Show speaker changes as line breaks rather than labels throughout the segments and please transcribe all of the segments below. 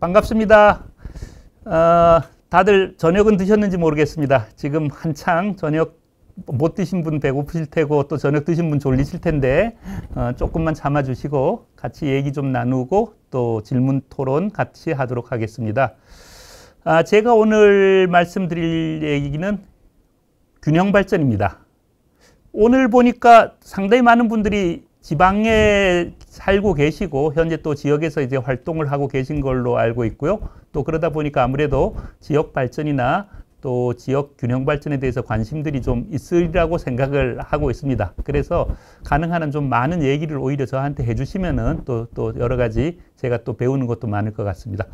반갑습니다. 어, 다들 저녁은 드셨는지 모르겠습니다. 지금 한창 저녁 못 드신 분 배고프실 테고 또 저녁 드신 분 졸리실 텐데 어, 조금만 참아주시고 같이 얘기 좀 나누고 또 질문 토론 같이 하도록 하겠습니다. 아, 제가 오늘 말씀드릴 얘기는 균형 발전입니다. 오늘 보니까 상당히 많은 분들이 지방에 살고 계시고 현재 또 지역에서 이제 활동을 하고 계신 걸로 알고 있고요. 또 그러다 보니까 아무래도 지역 발전이나 또 지역 균형 발전에 대해서 관심들이 좀 있으리라고 생각을 하고 있습니다. 그래서 가능한 한 좀 많은 얘기를 오히려 저한테 해주시면은 또, 또 여러 가지 제가 또 배우는 것도 많을 것 같습니다.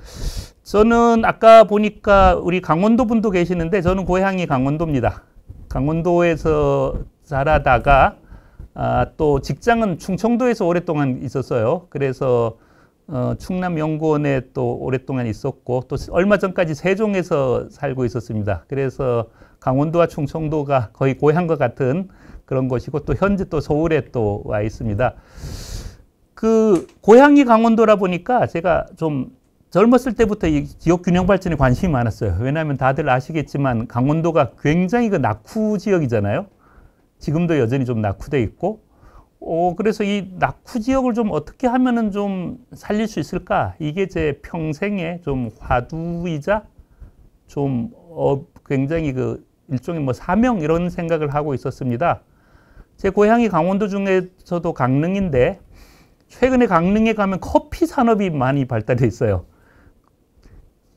저는 아까 보니까 우리 강원도 분도 계시는데 저는 고향이 강원도입니다. 강원도에서 자라다가 아, 또 직장은 충청도에서 오랫동안 있었어요. 그래서 어, 충남연구원에 또 오랫동안 있었고 또 얼마 전까지 세종에서 살고 있었습니다. 그래서 강원도와 충청도가 거의 고향과 같은 그런 곳이고 또 현재 또 서울에 또 와 있습니다. 그 고향이 강원도라 보니까 제가 좀 젊었을 때부터 이 지역 균형 발전에 관심이 많았어요. 왜냐하면 다들 아시겠지만 강원도가 굉장히 그 낙후 지역이잖아요. 지금도 여전히 좀 낙후돼 있고 어, 그래서 이 낙후 지역을 좀 어떻게 하면은 좀 살릴 수 있을까? 이게 제 평생의 좀 화두이자 좀 어, 굉장히 그 일종의 뭐 사명 이런 생각을 하고 있었습니다. 제 고향이 강원도 중에서도 강릉인데 최근에 강릉에 가면 커피 산업이 많이 발달돼 있어요.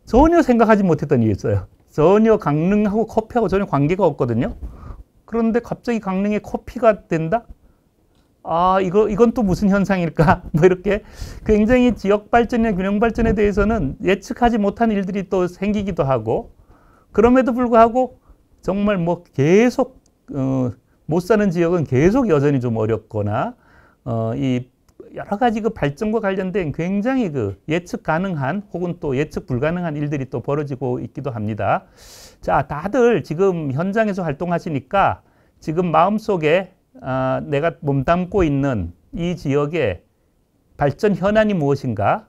전혀 생각하지 못했던 일이었어요. 전혀 강릉하고 커피하고 전혀 관계가 없거든요. 그런데 갑자기 강릉에 커피가 된다? 아, 이거, 이건 또 무슨 현상일까? 뭐 이렇게 굉장히 지역 발전이나 균형 발전에 대해서는 예측하지 못한 일들이 또 생기기도 하고, 그럼에도 불구하고 정말 뭐 계속, 어, 못 사는 지역은 계속 여전히 좀 어렵거나, 어, 이 여러 가지 그 발전과 관련된 굉장히 그 예측 가능한 혹은 또 예측 불가능한 일들이 또 벌어지고 있기도 합니다. 자, 다들 지금 현장에서 활동하시니까 지금 마음속에 아, 내가 몸담고 있는 이 지역의 발전 현안이 무엇인가?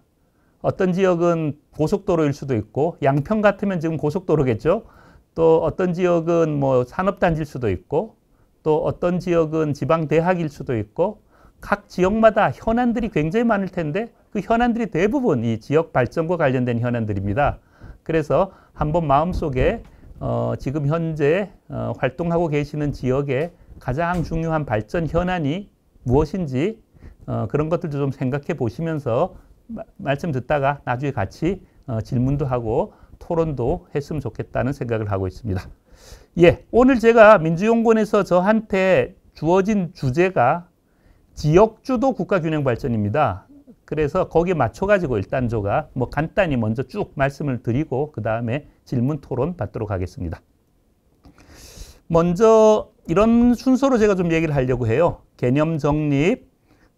어떤 지역은 고속도로일 수도 있고 양평 같으면 지금 고속도로겠죠. 또 어떤 지역은 뭐 산업단지일 수도 있고 또 어떤 지역은 지방 대학일 수도 있고 각 지역마다 현안들이 굉장히 많을 텐데 그 현안들이 대부분 이 지역 발전과 관련된 현안들입니다. 그래서 한번 마음속에 어, 지금 현재 어, 활동하고 계시는 지역의 가장 중요한 발전 현안이 무엇인지 어, 그런 것들도 좀 생각해 보시면서 마, 말씀 듣다가 나중에 같이 어, 질문도 하고 토론도 했으면 좋겠다는 생각을 하고 있습니다. 예, 오늘 제가 민주연구원에서 저한테 주어진 주제가 지역주도 국가균형 발전입니다. 그래서 거기에 맞춰가지고 일단조가 뭐 간단히 먼저 쭉 말씀을 드리고 그 다음에 질문 토론 받도록 하겠습니다. 먼저 이런 순서로 제가 좀 얘기를 하려고 해요. 개념 정립,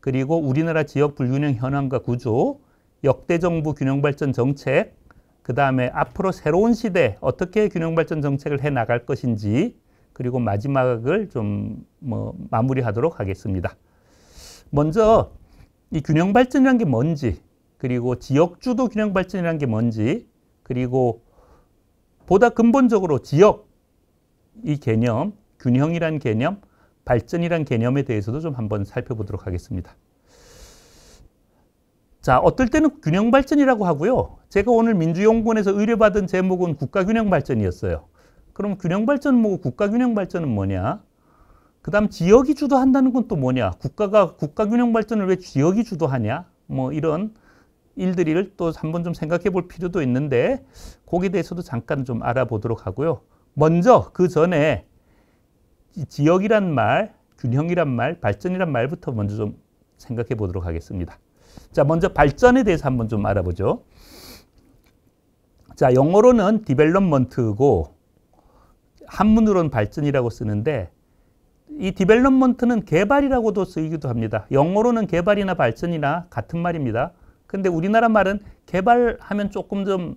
그리고 우리나라 지역 불균형 현황과 구조, 역대 정부 균형 발전 정책, 그 다음에 앞으로 새로운 시대 어떻게 균형 발전 정책을 해 나갈 것인지, 그리고 마지막을 좀 뭐 마무리하도록 하겠습니다. 먼저 이 균형 발전이란 게 뭔지, 그리고 지역 주도 균형 발전이란 게 뭔지, 그리고 보다 근본적으로 지역 이 개념, 균형이란 개념, 발전이란 개념에 대해서도 좀 한번 살펴보도록 하겠습니다. 자, 어떨 때는 균형 발전이라고 하고요. 제가 오늘 민주연구원에서 의뢰받은 제목은 국가균형 발전이었어요. 그럼 균형 발전은 뭐고 국가균형 발전은 뭐냐? 그다음 지역이 주도한다는 건 또 뭐냐? 국가가 국가 균형 발전을 왜 지역이 주도하냐? 뭐 이런 일들을 또 한번 좀 생각해 볼 필요도 있는데 거기에 대해서도 잠깐 좀 알아보도록 하고요. 먼저 그 전에 지역이란 말, 균형이란 말, 발전이란 말부터 먼저 좀 생각해 보도록 하겠습니다. 자, 먼저 발전에 대해서 한번 좀 알아보죠. 자, 영어로는 디벨롭먼트고 한문으로는 발전이라고 쓰는데 이 디벨롭먼트는 개발이라고도 쓰이기도 합니다. 영어로는 개발이나 발전이나 같은 말입니다. 근데 우리나라 말은 개발하면 조금 좀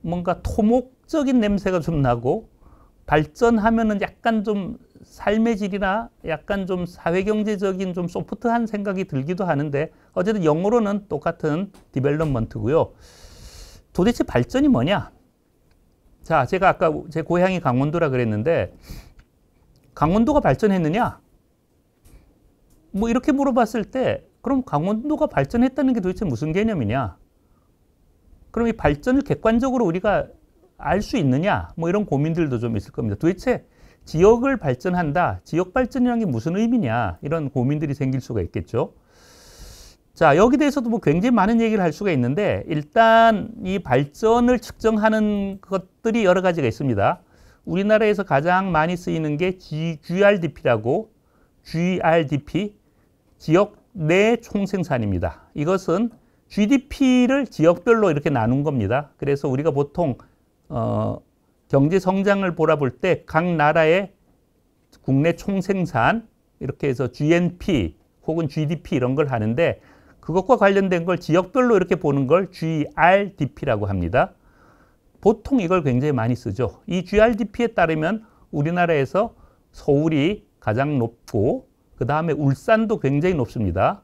뭔가 토목적인 냄새가 좀 나고 발전하면은 약간 좀 삶의 질이나 약간 좀 사회경제적인 좀 소프트한 생각이 들기도 하는데 어쨌든 영어로는 똑같은 디벨롭먼트고요. 도대체 발전이 뭐냐? 자, 제가 아까 제 고향이 강원도라 그랬는데 강원도가 발전했느냐? 뭐 이렇게 물어봤을 때 그럼 강원도가 발전했다는 게 도대체 무슨 개념이냐? 그럼 이 발전을 객관적으로 우리가 알 수 있느냐? 뭐 이런 고민들도 좀 있을 겁니다. 도대체 지역을 발전한다, 지역 발전이라는 게 무슨 의미냐? 이런 고민들이 생길 수가 있겠죠. 자, 여기 대해서도 뭐 굉장히 많은 얘기를 할 수가 있는데 일단 이 발전을 측정하는 것들이 여러 가지가 있습니다. 우리나라에서 가장 많이 쓰이는 게 GRDP라고 GRDP 지역 내 총생산입니다. 이것은 GDP를 지역별로 이렇게 나눈 겁니다. 그래서 우리가 보통 어, 경제 성장을 보라볼 때 각 나라의 국내 총생산 이렇게 해서 GNP 혹은 GDP 이런 걸 하는데 그것과 관련된 걸 지역별로 이렇게 보는 걸 GRDP라고 합니다. 보통 이걸 굉장히 많이 쓰죠. 이 GRDP에 따르면 우리나라에서 서울이 가장 높고 그 다음에 울산도 굉장히 높습니다.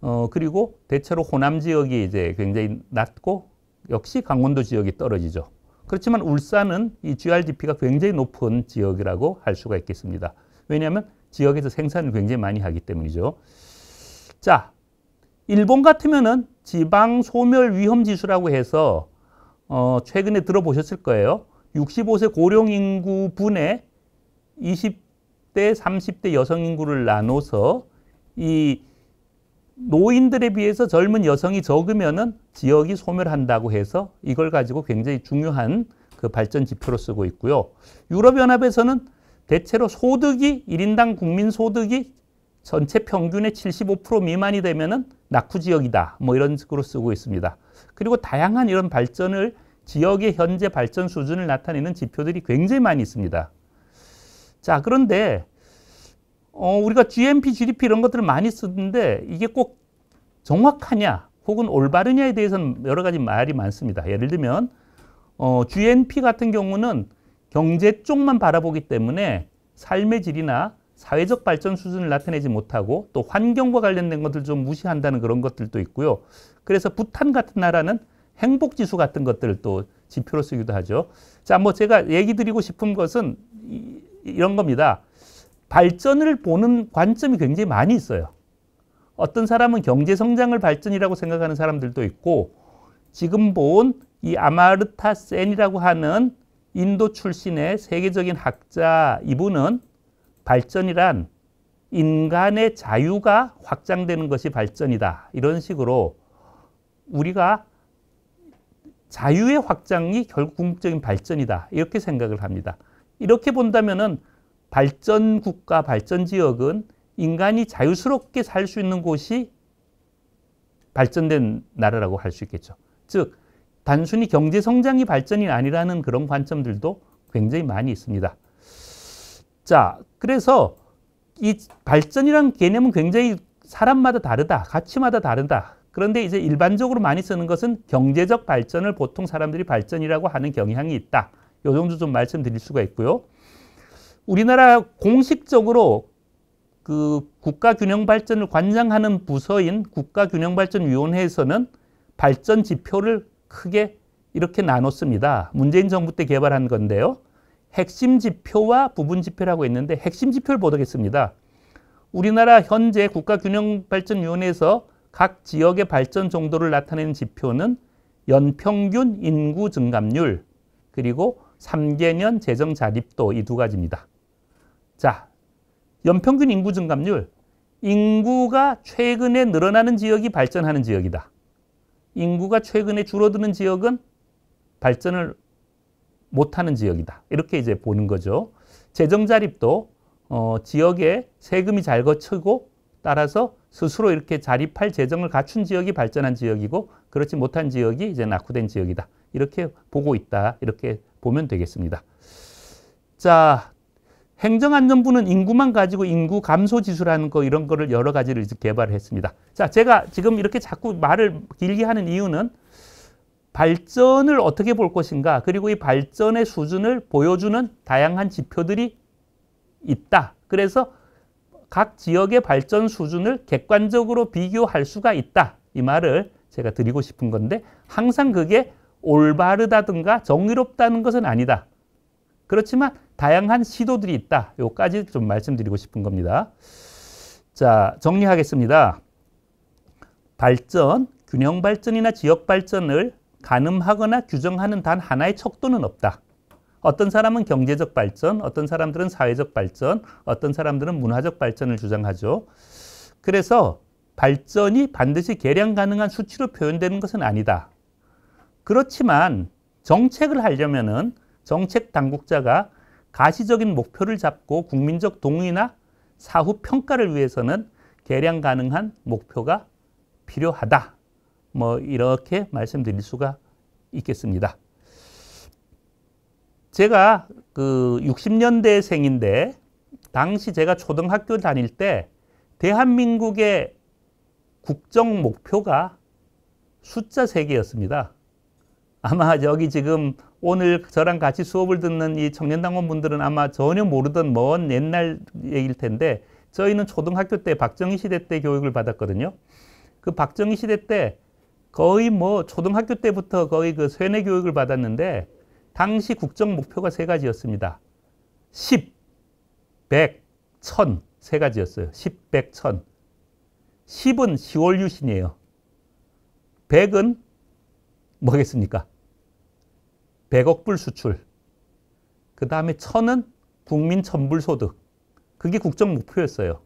어, 그리고 대체로 호남 지역이 이제 굉장히 낮고 역시 강원도 지역이 떨어지죠. 그렇지만 울산은 이 GRDP가 굉장히 높은 지역이라고 할 수가 있겠습니다. 왜냐하면 지역에서 생산을 굉장히 많이 하기 때문이죠. 자, 일본 같으면은 지방 소멸 위험 지수라고 해서 어, 최근에 들어보셨을 거예요. 65세 고령 인구분의 20대, 30대 여성 인구를 나눠서 이 노인들에 비해서 젊은 여성이 적으면은 지역이 소멸한다고 해서 이걸 가지고 굉장히 중요한 그 발전 지표로 쓰고 있고요. 유럽연합에서는 대체로 소득이 1인당 국민 소득이 전체 평균의 75% 미만이 되면은 낙후 지역이다. 뭐 이런 식으로 쓰고 있습니다. 그리고 다양한 이런 발전을 지역의 현재 발전 수준을 나타내는 지표들이 굉장히 많이 있습니다. 자, 그런데 어, 우리가 GNP, GDP 이런 것들을 많이 쓰는데 이게 꼭 정확하냐 혹은 올바르냐에 대해서는 여러 가지 말이 많습니다. 예를 들면 어, GNP 같은 경우는 경제 쪽만 바라보기 때문에 삶의 질이나 사회적 발전 수준을 나타내지 못하고 또 환경과 관련된 것들 좀 무시한다는 그런 것들도 있고요. 그래서 부탄 같은 나라는 행복 지수 같은 것들을 또 지표로 쓰기도 하죠. 자, 뭐 제가 얘기 드리고 싶은 것은 이, 이런 겁니다. 발전을 보는 관점이 굉장히 많이 있어요. 어떤 사람은 경제 성장을 발전이라고 생각하는 사람들도 있고 지금 본 이 아마르타 센이라고 하는 인도 출신의 세계적인 학자 이분은 발전이란 인간의 자유가 확장되는 것이 발전이다. 이런 식으로 우리가 자유의 확장이 결국적인 발전이다. 이렇게 생각을 합니다. 이렇게 본다면은 발전국가, 발전지역은 인간이 자유스럽게 살 수 있는 곳이 발전된 나라라고 할 수 있겠죠. 즉, 단순히 경제 성장이 발전이 아니라는 그런 관점들도 굉장히 많이 있습니다. 자, 그래서 이 발전이란 개념은 굉장히 사람마다 다르다, 가치마다 다르다. 그런데 이제 일반적으로 많이 쓰는 것은 경제적 발전을 보통 사람들이 발전이라고 하는 경향이 있다. 요 정도 좀 말씀드릴 수가 있고요. 우리나라 공식적으로 그 국가균형발전을 관장하는 부서인 국가균형발전위원회에서는 발전 지표를 크게 이렇게 나눴습니다. 문재인 정부 때 개발한 건데요. 핵심 지표와 부분 지표라고 했는데 핵심 지표를 보도록했습니다 우리나라 현재 국가균형발전위원회에서 각 지역의 발전 정도를 나타내는 지표는 연평균 인구 증감률 그리고 3개년 재정 자립도 이 두 가지입니다. 자, 연평균 인구 증감률. 인구가 최근에 늘어나는 지역이 발전하는 지역이다. 인구가 최근에 줄어드는 지역은 발전을 못하는 지역이다. 이렇게 이제 보는 거죠. 재정 자립도 어, 지역에 세금이 잘 거치고 따라서 스스로 이렇게 자립할 재정을 갖춘 지역이 발전한 지역이고 그렇지 못한 지역이 이제 낙후된 지역이다. 이렇게 보고 있다. 이렇게 보면 되겠습니다. 자, 행정안전부는 인구만 가지고 인구 감소 지수라는 거 이런 거를 여러 가지를 이제 개발했습니다. 자, 제가 지금 이렇게 자꾸 말을 길게 하는 이유는 발전을 어떻게 볼 것인가 그리고 이 발전의 수준을 보여주는 다양한 지표들이 있다. 그래서 각 지역의 발전 수준을 객관적으로 비교할 수가 있다. 이 말을 제가 드리고 싶은 건데 항상 그게 올바르다든가 정의롭다는 것은 아니다. 그렇지만 다양한 시도들이 있다. 요까지 좀 말씀드리고 싶은 겁니다. 자, 정리하겠습니다. 발전, 균형 발전이나 지역 발전을 가늠하거나 규정하는 단 하나의 척도는 없다. 어떤 사람은 경제적 발전, 어떤 사람들은 사회적 발전, 어떤 사람들은 문화적 발전을 주장하죠. 그래서 발전이 반드시 계량 가능한 수치로 표현되는 것은 아니다. 그렇지만 정책을 하려면은 정책 당국자가 가시적인 목표를 잡고 국민적 동의나 사후 평가를 위해서는 계량 가능한 목표가 필요하다. 뭐 이렇게 말씀드릴 수가 있겠습니다. 제가 그 60년대 생인데 당시 제가 초등학교 다닐 때 대한민국의 국정 목표가 숫자 세개였습니다 아마 여기 지금 오늘 저랑 같이 수업을 듣는 이 청년당원 분들은 아마 전혀 모르던 먼 옛날 얘기일 텐데 저희는 초등학교 때 박정희 시대 때 교육을 받았거든요. 그 박정희 시대 때 거의 뭐 초등학교 때부터 거의 그 세뇌 교육을 받았는데 당시 국정 목표가 세 가지였습니다. 10, 100, 1000. 세 가지였어요. 10, 100, 1000. 10은 10월 유신이에요. 100은 뭐겠습니까? 100억 불 수출. 그 다음에 1000은 국민 천불 소득. 그게 국정 목표였어요.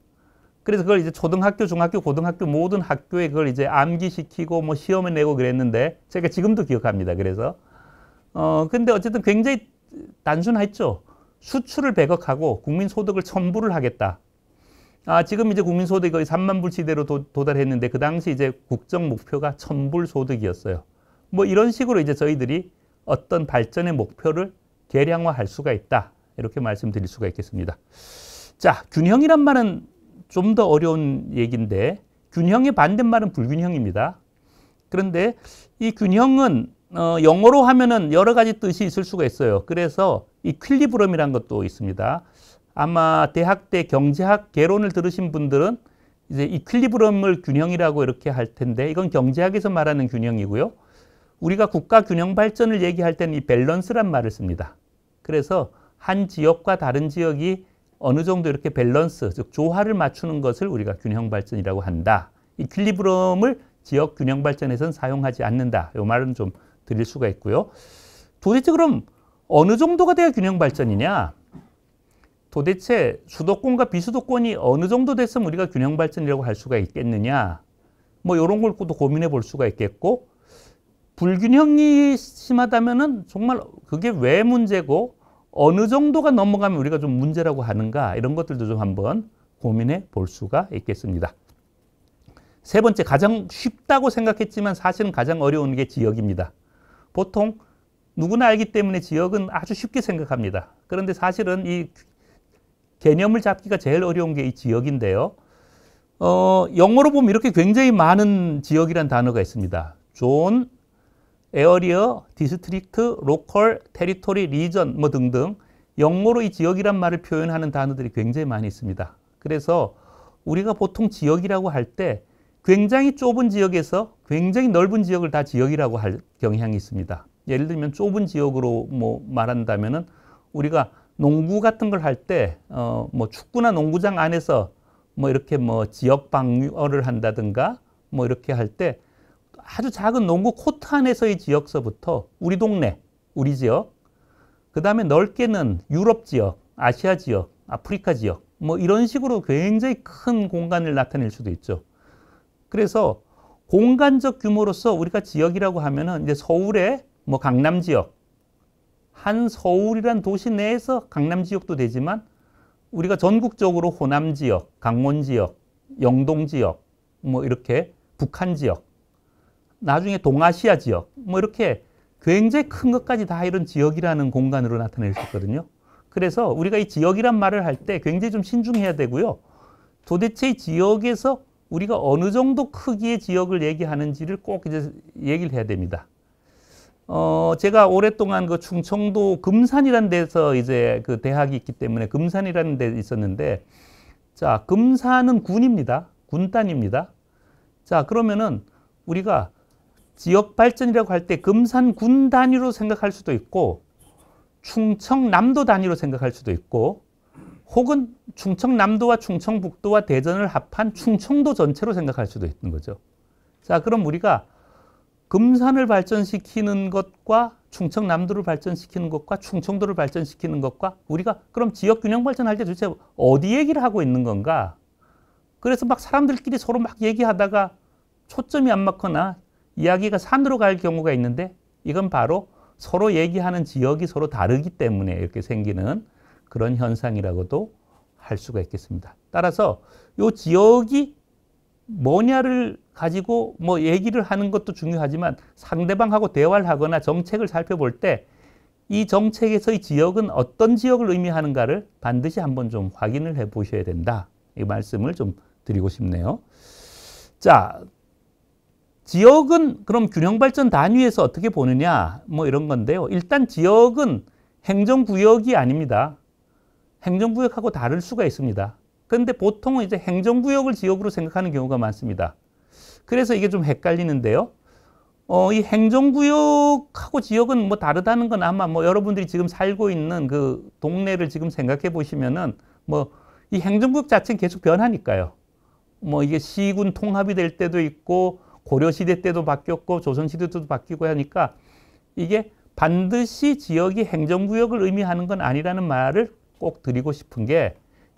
그래서 그걸 이제 초등학교, 중학교, 고등학교 모든 학교에 그걸 이제 암기시키고 뭐 시험을 내고 그랬는데 제가 지금도 기억합니다. 그래서 어, 근데 어쨌든 굉장히 단순했죠. 수출을 100억하고 국민 소득을 1000불을 하겠다. 아, 지금 이제 국민 소득이 거의 3만 불 시대로 도, 도달했는데 그 당시 이제 국정 목표가 1000불 소득이었어요. 뭐 이런 식으로 이제 저희들이 어떤 발전의 목표를 계량화할 수가 있다. 이렇게 말씀드릴 수가 있겠습니다. 자, 균형이란 말은 좀 더 어려운 얘기인데 균형의 반대말은 불균형입니다. 그런데 이 균형은 어, 영어로 하면은 여러 가지 뜻이 있을 수가 있어요. 그래서 이퀼리브럼이란 것도 있습니다. 아마 대학 때 경제학 개론을 들으신 분들은 이제 이 퀼리브럼을 균형이라고 이렇게 할 텐데 이건 경제학에서 말하는 균형이고요. 우리가 국가 균형 발전을 얘기할 때는 이 밸런스란 말을 씁니다. 그래서 한 지역과 다른 지역이 어느 정도 이렇게 밸런스, 즉 조화를 맞추는 것을 우리가 균형 발전이라고 한다. 이 퀼리브럼을 지역 균형 발전에선 사용하지 않는다. 이 말은 좀 드릴 수가 있고요. 도대체 그럼 어느 정도가 돼야 균형 발전이냐? 도대체 수도권과 비수도권이 어느 정도 됐으면 우리가 균형 발전이라고 할 수가 있겠느냐? 뭐 이런 걸또 고민해 볼 수가 있겠고 불균형이 심하다면은 정말 그게 왜 문제고 어느 정도가 넘어가면 우리가 좀 문제라고 하는가 이런 것들도 좀 한번 고민해 볼 수가 있겠습니다. 세 번째 가장 쉽다고 생각했지만 사실은 가장 어려운 게 지역입니다. 보통 누구나 알기 때문에 지역은 아주 쉽게 생각합니다. 그런데 사실은 이 개념을 잡기가 제일 어려운 게 이 지역인데요. 어, 영어로 보면 이렇게 굉장히 많은 지역이란 단어가 있습니다. 존, 에어리어, 디스트릭트, 로컬, 테리토리, 리전 뭐 등등 영어로 이 지역이란 말을 표현하는 단어들이 굉장히 많이 있습니다. 그래서 우리가 보통 지역이라고 할때 굉장히 좁은 지역에서 굉장히 넓은 지역을 다 지역이라고 할 경향이 있습니다. 예를 들면 좁은 지역으로 뭐 말한다면은 우리가 농구 같은 걸 할 때 어 뭐 축구나 농구장 안에서 뭐 이렇게 뭐 지역 방어를 한다든가 뭐 이렇게 할 때 아주 작은 농구 코트 안에서의 지역서부터 우리 동네, 우리 지역, 그 다음에 넓게는 유럽 지역, 아시아 지역, 아프리카 지역, 뭐 이런 식으로 굉장히 큰 공간을 나타낼 수도 있죠. 그래서 공간적 규모로서 우리가 지역이라고 하면은 이제 서울의 뭐 강남 지역, 한 서울이란 도시 내에서 강남 지역도 되지만 우리가 전국적으로 호남 지역, 강원 지역, 영동 지역, 뭐 이렇게 북한 지역, 나중에 동아시아 지역, 뭐 이렇게 굉장히 큰 것까지 다 이런 지역이라는 공간으로 나타낼 수 있거든요. 그래서 우리가 이 지역이란 말을 할 때 굉장히 좀 신중해야 되고요. 도대체 이 지역에서 우리가 어느 정도 크기의 지역을 얘기하는지를 꼭 이제 얘기를 해야 됩니다. 어, 제가 오랫동안 그 충청도 금산이라는 데서 이제 그 대학이 있기 때문에 금산이라는 데 있었는데 자, 금산은 군입니다. 군단입니다. 자, 그러면은 우리가 지역 발전이라고 할 때 금산 군 단위로 생각할 수도 있고 충청남도 단위로 생각할 수도 있고 혹은 충청남도와 충청북도와 대전을 합한 충청도 전체로 생각할 수도 있는 거죠. 자, 그럼 우리가 금산을 발전시키는 것과 충청남도를 발전시키는 것과 충청도를 발전시키는 것과 우리가 그럼 지역 균형 발전할 때 도대체 어디 얘기를 하고 있는 건가? 그래서 막 사람들끼리 서로 막 얘기하다가 초점이 안 맞거나 이야기가 산으로 갈 경우가 있는데 이건 바로 서로 얘기하는 지역이 서로 다르기 때문에 이렇게 생기는 그런 현상이라고도 할 수가 있겠습니다. 따라서 이 지역이 뭐냐를 가지고 뭐 얘기를 하는 것도 중요하지만 상대방하고 대화를 하거나 정책을 살펴볼 때 이 정책에서의 지역은 어떤 지역을 의미하는가를 반드시 한번 좀 확인을 해 보셔야 된다. 이 말씀을 좀 드리고 싶네요. 자, 지역은 그럼 균형발전 단위에서 어떻게 보느냐 뭐 이런 건데요. 일단 지역은 행정구역이 아닙니다. 행정구역하고 다를 수가 있습니다. 근데 보통은 이제 행정구역을 지역으로 생각하는 경우가 많습니다. 그래서 이게 좀 헷갈리는데요. 어, 이 행정구역하고 지역은 뭐 다르다는 건 아마 뭐 여러분들이 지금 살고 있는 그 동네를 지금 생각해 보시면은 뭐 이 행정구역 자체는 계속 변하니까요. 뭐 이게 시군 통합이 될 때도 있고 고려시대 때도 바뀌었고 조선시대 때도 바뀌고 하니까 이게 반드시 지역이 행정구역을 의미하는 건 아니라는 말을 꼭 드리고 싶은 게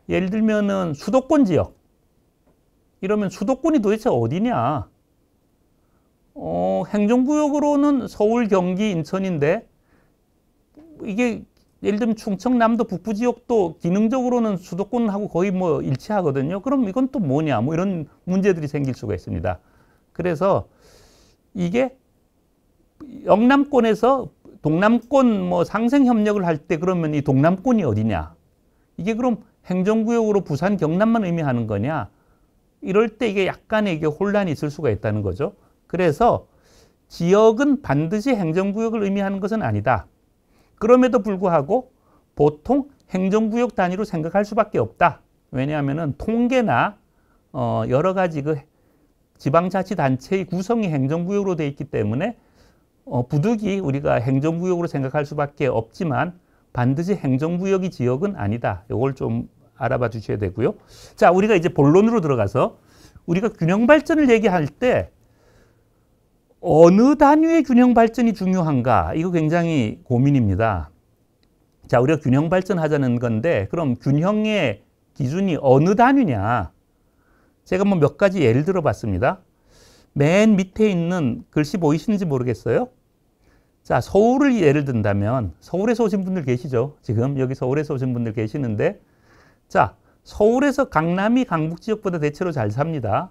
예를 들면은 수도권 지역 이러면 수도권이 도대체 어디냐? 어, 행정구역으로는 서울, 경기, 인천인데 이게 예를 들면 충청남도 북부 지역도 기능적으로는 수도권하고 거의 뭐 일치하거든요. 그럼 이건 또 뭐냐? 뭐 이런 문제들이 생길 수가 있습니다. 그래서 이게 영남권에서 동남권 뭐 상생 협력을 할 때 그러면 이 동남권이 어디냐? 이게 그럼 행정구역으로 부산 경남만 의미하는 거냐? 이럴 때 이게 약간의 이게 혼란이 있을 수가 있다는 거죠. 그래서 지역은 반드시 행정구역을 의미하는 것은 아니다. 그럼에도 불구하고 보통 행정구역 단위로 생각할 수밖에 없다. 왜냐하면 통계나 어 여러 가지 그 지방자치단체의 구성이 행정구역으로 되어 있기 때문에 어, 부득이 우리가 행정구역으로 생각할 수밖에 없지만 반드시 행정구역이 지역은 아니다. 이걸 좀 알아봐 주셔야 되고요. 자, 우리가 이제 본론으로 들어가서 우리가 균형 발전을 얘기할 때 어느 단위의 균형 발전이 중요한가? 이거 굉장히 고민입니다. 자, 우리가 균형 발전하자는 건데 그럼 균형의 기준이 어느 단위냐? 제가 뭐몇 가지 예를 들어 봤습니다. 맨 밑에 있는 글씨 보이시는지 모르겠어요? 자, 서울을 예를 든다면 서울에서 오신 분들 계시죠? 지금 여기 서울에서 오신 분들 계시는데 자, 서울에서 강남이 강북 지역보다 대체로 잘 삽니다.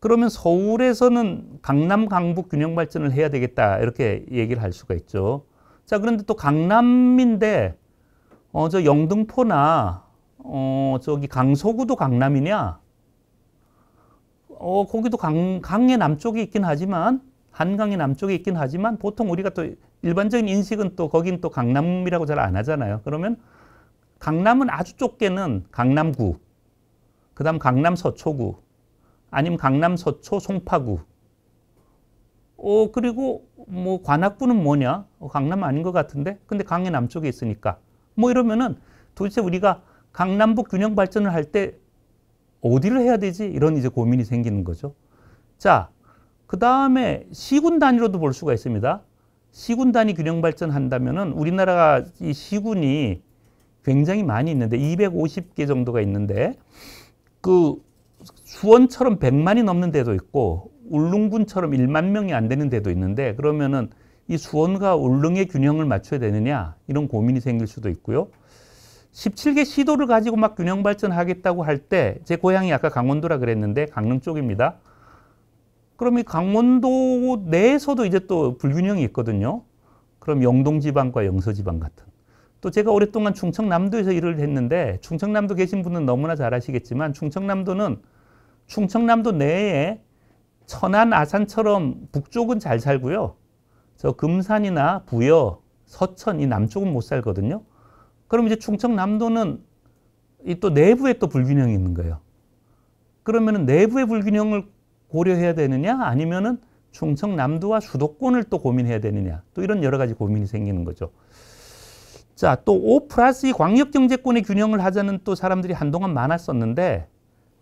그러면 서울에서는 강남 강북 균형 발전을 해야 되겠다 이렇게 얘기를 할 수가 있죠. 자, 그런데 또 강남인데 어, 저 영등포나 어, 저기 강서구도 강남이냐? 어, 거기도 강, 강의 남쪽에 있긴 하지만 한강의 남쪽에 있긴 하지만 보통 우리가 또 일반적인 인식은 또 거긴 또 강남이라고 잘 안 하잖아요. 그러면 강남은 아주 좁게는 강남구, 그 다음 강남 서초구, 아니면 강남 서초 송파구. 어, 그리고 뭐 관악구는 뭐냐? 어, 강남 아닌 것 같은데? 근데 강의 남쪽에 있으니까. 뭐 이러면은 도대체 우리가 강남북 균형 발전을 할 때 어디를 해야 되지? 이런 이제 고민이 생기는 거죠. 자, 그 다음에 시군 단위로도 볼 수가 있습니다. 시군 단위 균형 발전한다면은 우리나라가 이 시군이 굉장히 많이 있는데 250개 정도가 있는데 그 수원처럼 100만이 넘는 데도 있고 울릉군처럼 1만 명이 안 되는 데도 있는데 그러면은 이 수원과 울릉의 균형을 맞춰야 되느냐 이런 고민이 생길 수도 있고요. 17개 시도를 가지고 막 균형 발전하겠다고 할 때 제 고향이 아까 강원도라 그랬는데 강릉 쪽입니다. 그럼 이 강원도 내에서도 이제 또 불균형이 있거든요. 그럼 영동지방과 영서지방 같은. 또 제가 오랫동안 충청남도에서 일을 했는데 충청남도 계신 분은 너무나 잘 아시겠지만 충청남도는 충청남도 내에 천안, 아산처럼 북쪽은 잘 살고요. 저 금산이나 부여, 서천 이 남쪽은 못 살거든요. 그럼 이제 충청남도는 이 또 내부에 또 불균형이 있는 거예요. 그러면은 내부의 불균형을 고려해야 되느냐 아니면은 충청남도와 수도권을 또 고민해야 되느냐 또 이런 여러 가지 고민이 생기는 거죠. 자, 또5 플러스 2 광역경제권의 균형을 하자는 또 사람들이 한동안 많았었는데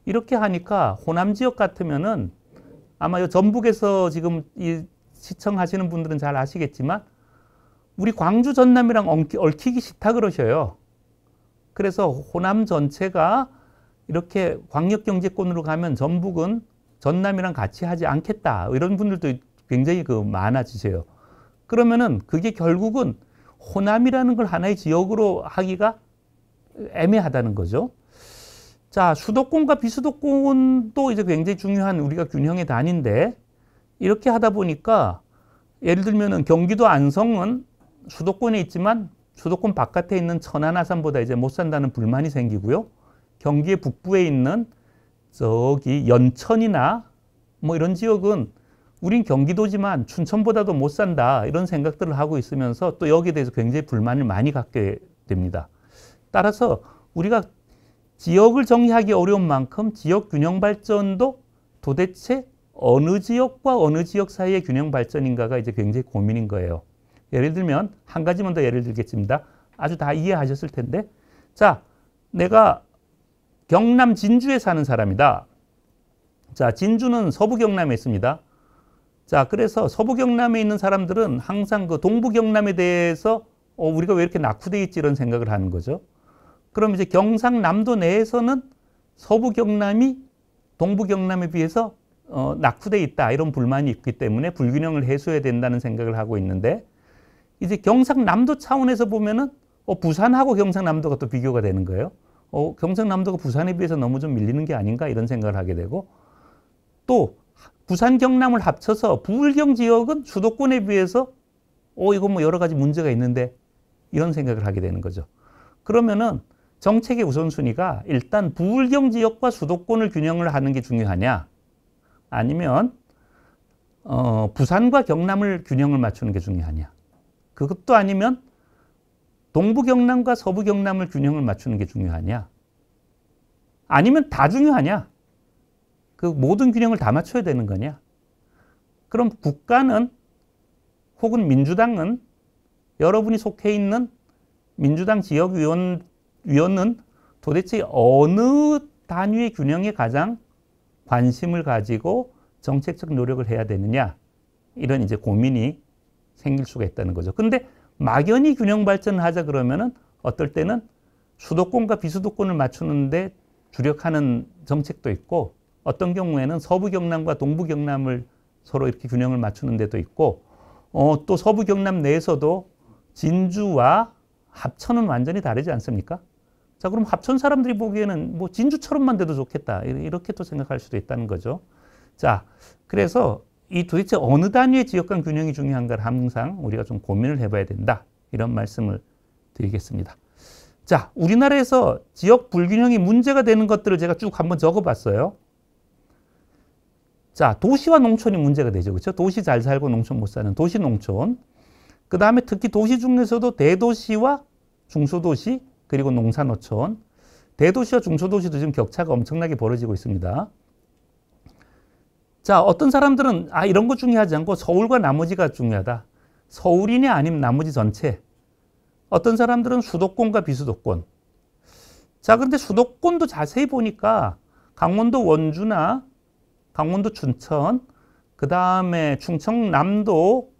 이렇게 하니까 호남 지역 같으면은 아마 요 전북에서 지금 이 시청하시는 분들은 잘 아시겠지만 우리 광주 전남이랑 엉키, 얽히기 싫다 그러셔요. 그래서 호남 전체가 이렇게 광역경제권으로 가면 전북은 전남이랑 같이 하지 않겠다. 이런 분들도 굉장히 그 많아지세요. 그러면은 그게 결국은 호남이라는 걸 하나의 지역으로 하기가 애매하다는 거죠. 자, 수도권과 비수도권도 이제 굉장히 중요한 우리가 균형의 단인데 이렇게 하다 보니까 예를 들면은 경기도 안성은 수도권에 있지만 수도권 바깥에 있는 천안 아산보다 이제 못 산다는 불만이 생기고요. 경기의 북부에 있는 저기 연천이나 뭐 이런 지역은 우린 경기도지만 춘천보다도 못 산다 이런 생각들을 하고 있으면서 또 여기에 대해서 굉장히 불만을 많이 갖게 됩니다. 따라서 우리가 지역을 정의하기 어려운 만큼 지역 균형 발전도 도대체 어느 지역과 어느 지역 사이의 균형 발전인가가 이제 굉장히 고민인 거예요. 예를 들면 한 가지만 더 예를 들겠습니다. 아주 다 이해하셨을 텐데 자 내가 경남 진주에 사는 사람이다. 자, 진주는 서부 경남에 있습니다. 자, 그래서 서부 경남에 있는 사람들은 항상 그 동부 경남에 대해서 어, 우리가 왜 이렇게 낙후돼 있지 이런 생각을 하는 거죠. 그럼 이제 경상남도 내에서는 서부 경남이 동부 경남에 비해서 어, 낙후돼 있다 이런 불만이 있기 때문에 불균형을 해소해야 된다는 생각을 하고 있는데 이제 경상남도 차원에서 보면은 어, 부산하고 경상남도가 또 비교가 되는 거예요. 어, 경상남도가 부산에 비해서 너무 좀 밀리는 게 아닌가 이런 생각을 하게 되고 또 부산 경남을 합쳐서 부울경 지역은 수도권에 비해서 어 이거 뭐 여러 가지 문제가 있는데 이런 생각을 하게 되는 거죠. 그러면은 정책의 우선순위가 일단 부울경 지역과 수도권을 균형을 하는 게 중요하냐 아니면 어, 부산과 경남을 균형을 맞추는 게 중요하냐 그것도 아니면 동부 경남과 서부 경남을 균형을 맞추는 게 중요하냐? 아니면 다 중요하냐? 그 모든 균형을 다 맞춰야 되는 거냐? 그럼 국가는 혹은 민주당은 여러분이 속해 있는 민주당 지역위원 은 도대체 어느 단위의 균형에 가장 관심을 가지고 정책적 노력을 해야 되느냐 이런 이제 고민이 생길 수가 있다는 거죠. 근데 막연히 균형 발전 하자 그러면은 어떨 때는 수도권과 비수도권을 맞추는데 주력하는 정책도 있고 어떤 경우에는 서부 경남과 동부 경남을 서로 이렇게 균형을 맞추는 데도 있고 어, 또 서부 경남 내에서도 진주와 합천은 완전히 다르지 않습니까? 자 그럼 합천 사람들이 보기에는 뭐 진주처럼만 돼도 좋겠다 이렇게 또 생각할 수도 있다는 거죠. 자 그래서 이 도대체 어느 단위의 지역 간 균형이 중요한가를 항상 우리가 좀 고민을 해봐야 된다. 이런 말씀을 드리겠습니다. 자, 우리나라에서 지역 불균형이 문제가 되는 것들을 제가 쭉 한번 적어봤어요. 자, 도시와 농촌이 문제가 되죠. 그렇죠? 도시 잘 살고 농촌 못 사는 도시 농촌. 그 다음에 특히 도시 중에서도 대도시와 중소도시 그리고 농산어촌. 대도시와 중소도시도 지금 격차가 엄청나게 벌어지고 있습니다. 자, 어떤 사람들은 아, 이런 거 중요하지 않고 서울과 나머지가 중요하다. 서울이냐 아니면 나머지 전체. 어떤 사람들은 수도권과 비수도권. 자, 그런데 수도권도 자세히 보니까 강원도 원주나 강원도 춘천, 그 다음에 충청남도,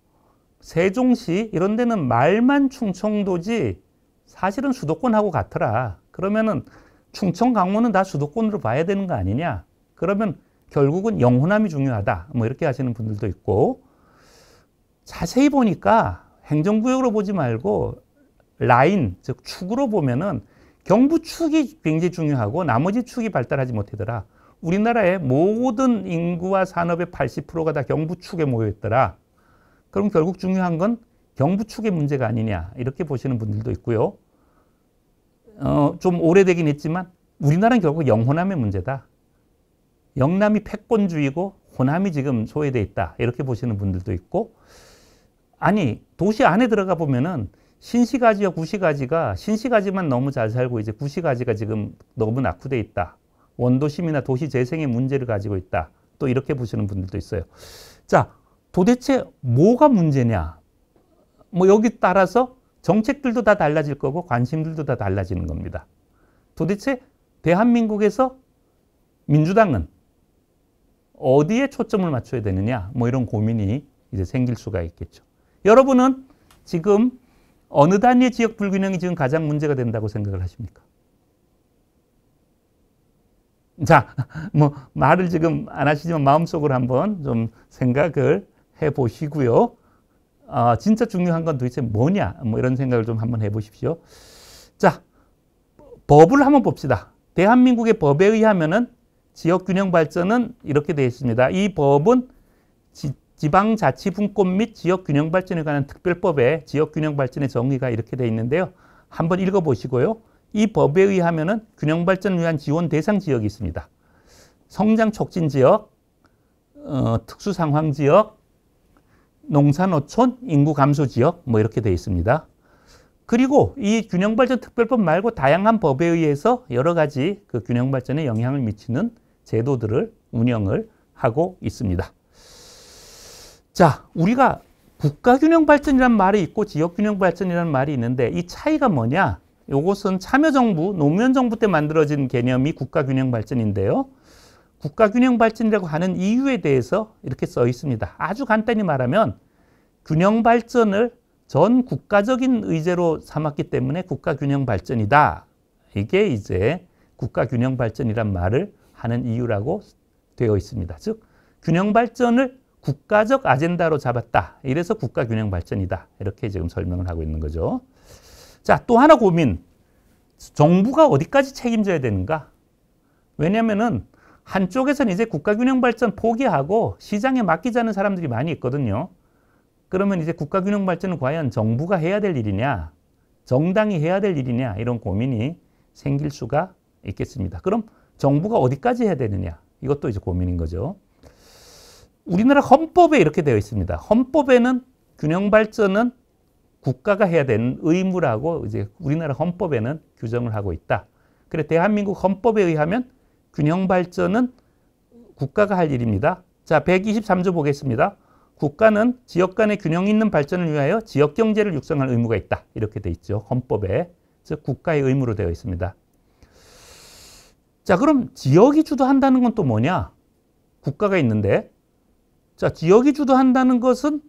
세종시 이런 데는 말만 충청도지 사실은 수도권하고 같더라. 그러면은 충청 강원은 다 수도권으로 봐야 되는 거 아니냐? 그러면 결국은 영혼함이 중요하다. 뭐 이렇게 하시는 분들도 있고 자세히 보니까 행정구역으로 보지 말고 라인, 즉 축으로 보면은 경부축이 굉장히 중요하고 나머지 축이 발달하지 못하더라. 우리나라의 모든 인구와 산업의 80%가 다 경부축에 모여있더라. 그럼 결국 중요한 건 경부축의 문제가 아니냐 이렇게 보시는 분들도 있고요. 어, 좀 오래되긴 했지만 우리나라는 결국 영혼함의 문제다. 영남이 패권주의고 호남이 지금 소외돼 있다 이렇게 보시는 분들도 있고 아니 도시 안에 들어가 보면은 신시가지와 구시가지가 신시가지만 너무 잘 살고 이제 구시가지가 지금 너무 낙후돼 있다 원도심이나 도시 재생의 문제를 가지고 있다 또 이렇게 보시는 분들도 있어요 자 도대체 뭐가 문제냐 뭐 여기 따라서 정책들도 다 달라질 거고 관심들도 다 달라지는 겁니다 도대체 대한민국에서 민주당은 어디에 초점을 맞춰야 되느냐 뭐 이런 고민이 이제 생길 수가 있겠죠. 여러분은 지금 어느 단위의 지역 불균형이 지금 가장 문제가 된다고 생각을 하십니까? 자, 뭐 말을 지금 안 하시지만 마음속으로 한번 좀 생각을 해 보시고요. 아, 진짜 중요한 건 도대체 뭐냐? 뭐 이런 생각을 좀 한번 해 보십시오. 자, 법을 한번 봅시다. 대한민국의 법에 의하면은 지역균형 발전은 이렇게 되어 있습니다. 이 법은 지, 지방자치분권 및 지역균형 발전에 관한 특별법에 지역균형 발전의 정의가 이렇게 되어 있는데요. 한번 읽어보시고요. 이 법에 의하면 은 균형발전 을 위한 지원 대상 지역이 있습니다. 성장 촉진 지역, 어, 특수상황 지역, 농산어촌, 인구 감소 지역 뭐 이렇게 되어 있습니다. 그리고 이 균형발전 특별법 말고 다양한 법에 의해서 여러 가지 그 균형발전에 영향을 미치는 제도들을 운영을 하고 있습니다. 자, 우리가 국가균형 발전이란 말이 있고 지역균형 발전이란 말이 있는데 이 차이가 뭐냐? 요것은 참여정부, 노무현 정부 때 만들어진 개념이 국가균형 발전인데요. 국가균형 발전이라고 하는 이유에 대해서 이렇게 써 있습니다. 아주 간단히 말하면 균형 발전을 전 국가적인 의제로 삼았기 때문에 국가균형 발전이다. 이게 이제 국가균형 발전이란 말을 하는 이유라고 되어 있습니다. 즉 균형 발전을 국가적 아젠다로 잡았다. 이래서 국가 균형 발전이다. 이렇게 지금 설명을 하고 있는 거죠. 자, 또 하나 고민. 정부가 어디까지 책임져야 되는가? 왜냐면은 한쪽에서는 이제 국가균형 발전 포기하고 시장에 맡기자는 사람들이 많이 있거든요. 그러면 이제 국가균형 발전은 과연 정부가 해야 될 일이냐, 정당이 해야 될 일이냐 이런 고민이 생길 수가 있겠습니다. 그럼 정부가 어디까지 해야 되느냐 이것도 이제 고민인 거죠. 우리나라 헌법에 이렇게 되어 있습니다. 헌법에는 균형 발전은 국가가 해야 되는 의무라고 이제 우리나라 헌법에는 규정을 하고 있다. 그래 대한민국 헌법에 의하면 균형 발전은 국가가 할 일입니다. 자, 123조 보겠습니다. 국가는 지역 간의 균형 있는 발전을 위하여 지역 경제를 육성할 의무가 있다. 이렇게 돼 있죠. 헌법에. 즉 국가의 의무로 되어 있습니다. 자, 그럼 지역이 주도한다는 건 또 뭐냐? 국가가 있는데. 자, 지역이 주도한다는 것은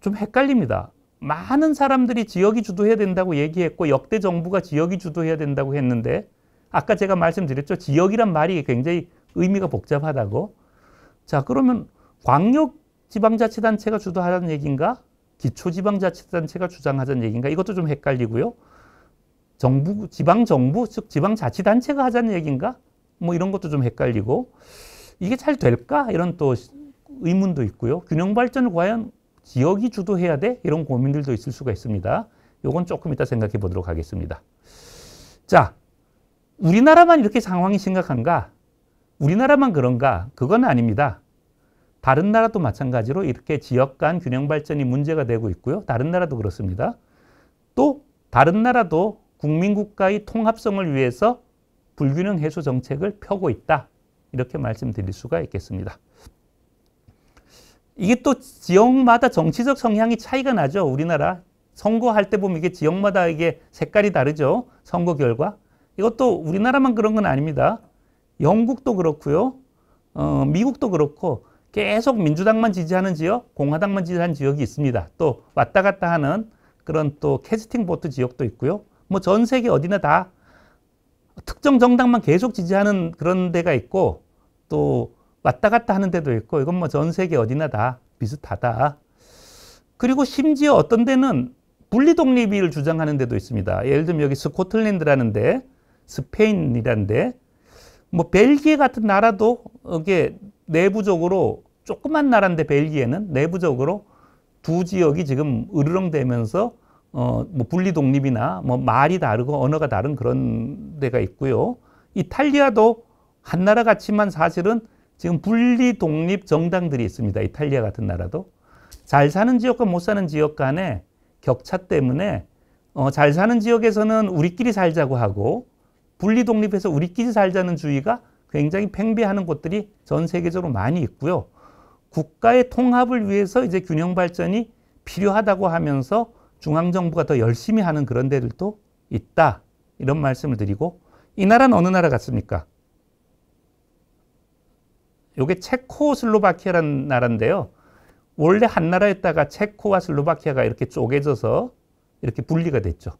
좀 헷갈립니다. 많은 사람들이 지역이 주도해야 된다고 얘기했고 역대 정부가 지역이 주도해야 된다고 했는데 아까 제가 말씀드렸죠. 지역이란 말이 굉장히 의미가 복잡하다고. 자, 그러면 광역 지방자치단체가 주도하라는 얘기인가? 기초지방자치단체가 주장하자는 얘기인가? 이것도 좀 헷갈리고요. 정부, 지방정부, 즉 지방자치단체가 하자는 얘기인가? 뭐 이런 것도 좀 헷갈리고 이게 잘 될까? 이런 또 의문도 있고요. 균형발전을 과연 지역이 주도해야 돼? 이런 고민들도 있을 수가 있습니다. 요건 조금 이따 생각해 보도록 하겠습니다. 자, 우리나라만 이렇게 상황이 심각한가? 우리나라만 그런가? 그건 아닙니다. 다른 나라도 마찬가지로 이렇게 지역 간 균형 발전이 문제가 되고 있고요. 다른 나라도 그렇습니다. 또 다른 나라도 국민국가의 통합성을 위해서 불균형 해소 정책을 펴고 있다. 이렇게 말씀드릴 수가 있겠습니다. 이게 또 지역마다 정치적 성향이 차이가 나죠. 우리나라 선거할 때 보면 이게 지역마다 이게 색깔이 다르죠. 선거 결과. 이것도 우리나라만 그런 건 아닙니다. 영국도 그렇고요. 어, 미국도 그렇고 계속 민주당만 지지하는 지역, 공화당만 지지하는 지역이 있습니다. 또 왔다 갔다 하는 그런 또 캐스팅 보트 지역도 있고요. 뭐전 세계 어디나 다 특정 정당만 계속 지지하는 그런 데가 있고 또 왔다 갔다 하는 데도 있고 이건 뭐 전 세계 어디나 다 비슷하다. 그리고 심지어 어떤 데는 분리 독립을 주장하는 데도 있습니다. 예를 들면 여기 스코틀랜드라는데 스페인이라는데뭐 벨기에 같은 나라도 이게 내부적으로 조그만 나라인데 벨기에는 내부적으로 두 지역이 지금 으르렁대면서 어, 뭐 분리 독립이나 뭐 말이 다르고 언어가 다른 그런 데가 있고요. 이탈리아도 한나라 같지만 사실은 지금 분리 독립 정당들이 있습니다. 이탈리아 같은 나라도. 잘 사는 지역과 못 사는 지역 간의 격차 때문에 어, 잘 사는 지역에서는 우리끼리 살자고 하고 분리 독립해서 우리끼리 살자는 주의가 굉장히 팽배하는 곳들이 전 세계적으로 많이 있고요. 국가의 통합을 위해서 이제 균형 발전이 필요하다고 하면서 중앙정부가 더 열심히 하는 그런 데들도 있다. 이런 말씀을 드리고 이 나라는 어느 나라 같습니까? 요게 체코슬로바키아라는 나라인데요. 원래 한 나라였다가 체코와 슬로바키아가 이렇게 쪼개져서 이렇게 분리가 됐죠.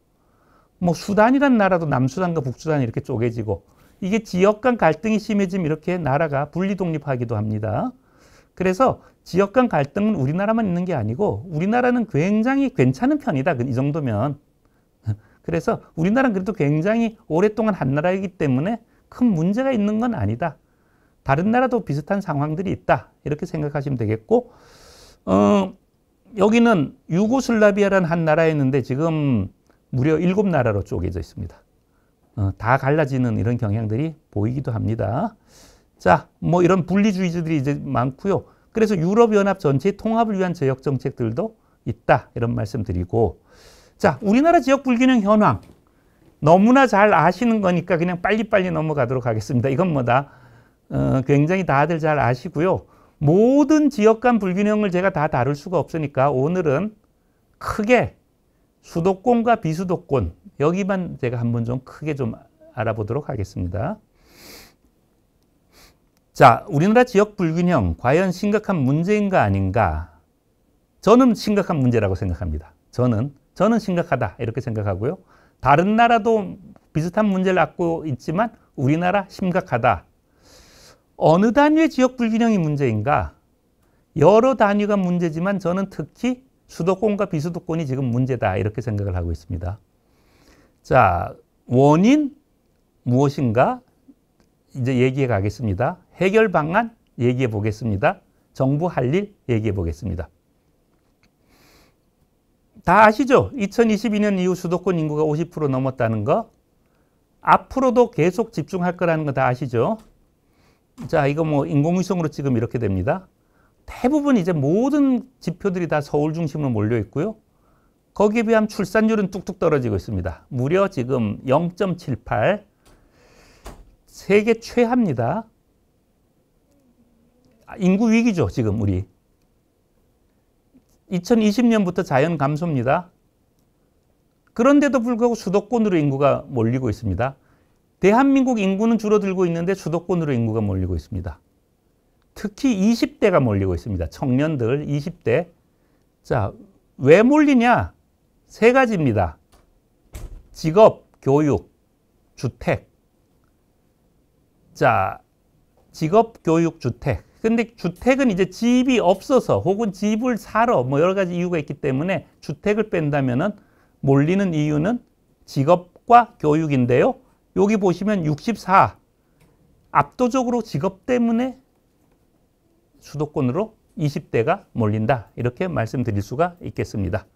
뭐 수단이란 나라도 남수단과 북수단이 이렇게 쪼개지고 이게 지역 간 갈등이 심해지면 이렇게 나라가 분리 독립하기도 합니다. 그래서 지역 간 갈등은 우리나라만 있는 게 아니고 우리나라는 굉장히 괜찮은 편이다. 그- 이 정도면. 그래서 우리나라는 그래도 굉장히 오랫동안 한 나라이기 때문에 큰 문제가 있는 건 아니다. 다른 나라도 비슷한 상황들이 있다. 이렇게 생각하시면 되겠고 어, 여기는 유고슬라비아라는 한나라에있는데 지금 무려 일곱 나라로 쪼개져 있습니다. 어, 다 갈라지는 이런 경향들이 보이기도 합니다. 자, 뭐 이런 분리주의자들이 이제 많고요. 그래서 유럽연합 전체의 통합을 위한 제역 정책들도 있다. 이런 말씀 드리고. 자, 우리나라 지역 불균형 현황. 너무나 잘 아시는 거니까 그냥 빨리빨리 넘어가도록 하겠습니다. 이건 뭐다. 어, 굉장히 다들 잘 아시고요. 모든 지역 간 불균형을 제가 다 다룰 수가 없으니까 오늘은 크게 수도권과 비수도권 여기만 제가 한번 좀 크게 좀 알아보도록 하겠습니다. 자, 우리나라 지역 불균형 과연 심각한 문제인가 아닌가? 저는 심각한 문제라고 생각합니다. 저는 저는 심각하다 이렇게 생각하고요. 다른 나라도 비슷한 문제를 갖고 있지만 우리나라 심각하다. 어느 단위의 지역 불균형이 문제인가? 여러 단위가 문제지만 저는 특히 수도권과 비수도권이 지금 문제다 이렇게 생각을 하고 있습니다. 자, 원인 무엇인가? 이제 얘기해 가겠습니다. 해결 방안 얘기해 보겠습니다. 정부 할 일 얘기해 보겠습니다. 다 아시죠? 2022년 이후 수도권 인구가 50% 넘었다는 거. 앞으로도 계속 집중할 거라는 거 다 아시죠? 자, 이거 뭐 인공위성으로 지금 이렇게 됩니다. 대부분 이제 모든 지표들이 다 서울 중심으로 몰려 있고요. 거기에 비하면 출산율은 뚝뚝 떨어지고 있습니다. 무려 지금 0.78 세계 최하입니다. 인구 위기죠, 지금 우리. 2020년부터 자연 감소입니다. 그런데도 불구하고 수도권으로 인구가 몰리고 있습니다. 대한민국 인구는 줄어들고 있는데 수도권으로 인구가 몰리고 있습니다. 특히 20대가 몰리고 있습니다. 청년들 20대. 자, 왜 몰리냐? 세 가지입니다. 직업, 교육, 주택. 자, 직업, 교육, 주택. 근데 주택은 이제 집이 없어서 혹은 집을 사러 뭐 여러 가지 이유가 있기 때문에 주택을 뺀다면은 몰리는 이유는 직업과 교육인데요. 여기 보시면 64 압도적으로 직업 때문에 수도권으로 20대가 몰린다. 이렇게 말씀드릴 수가 있겠습니다.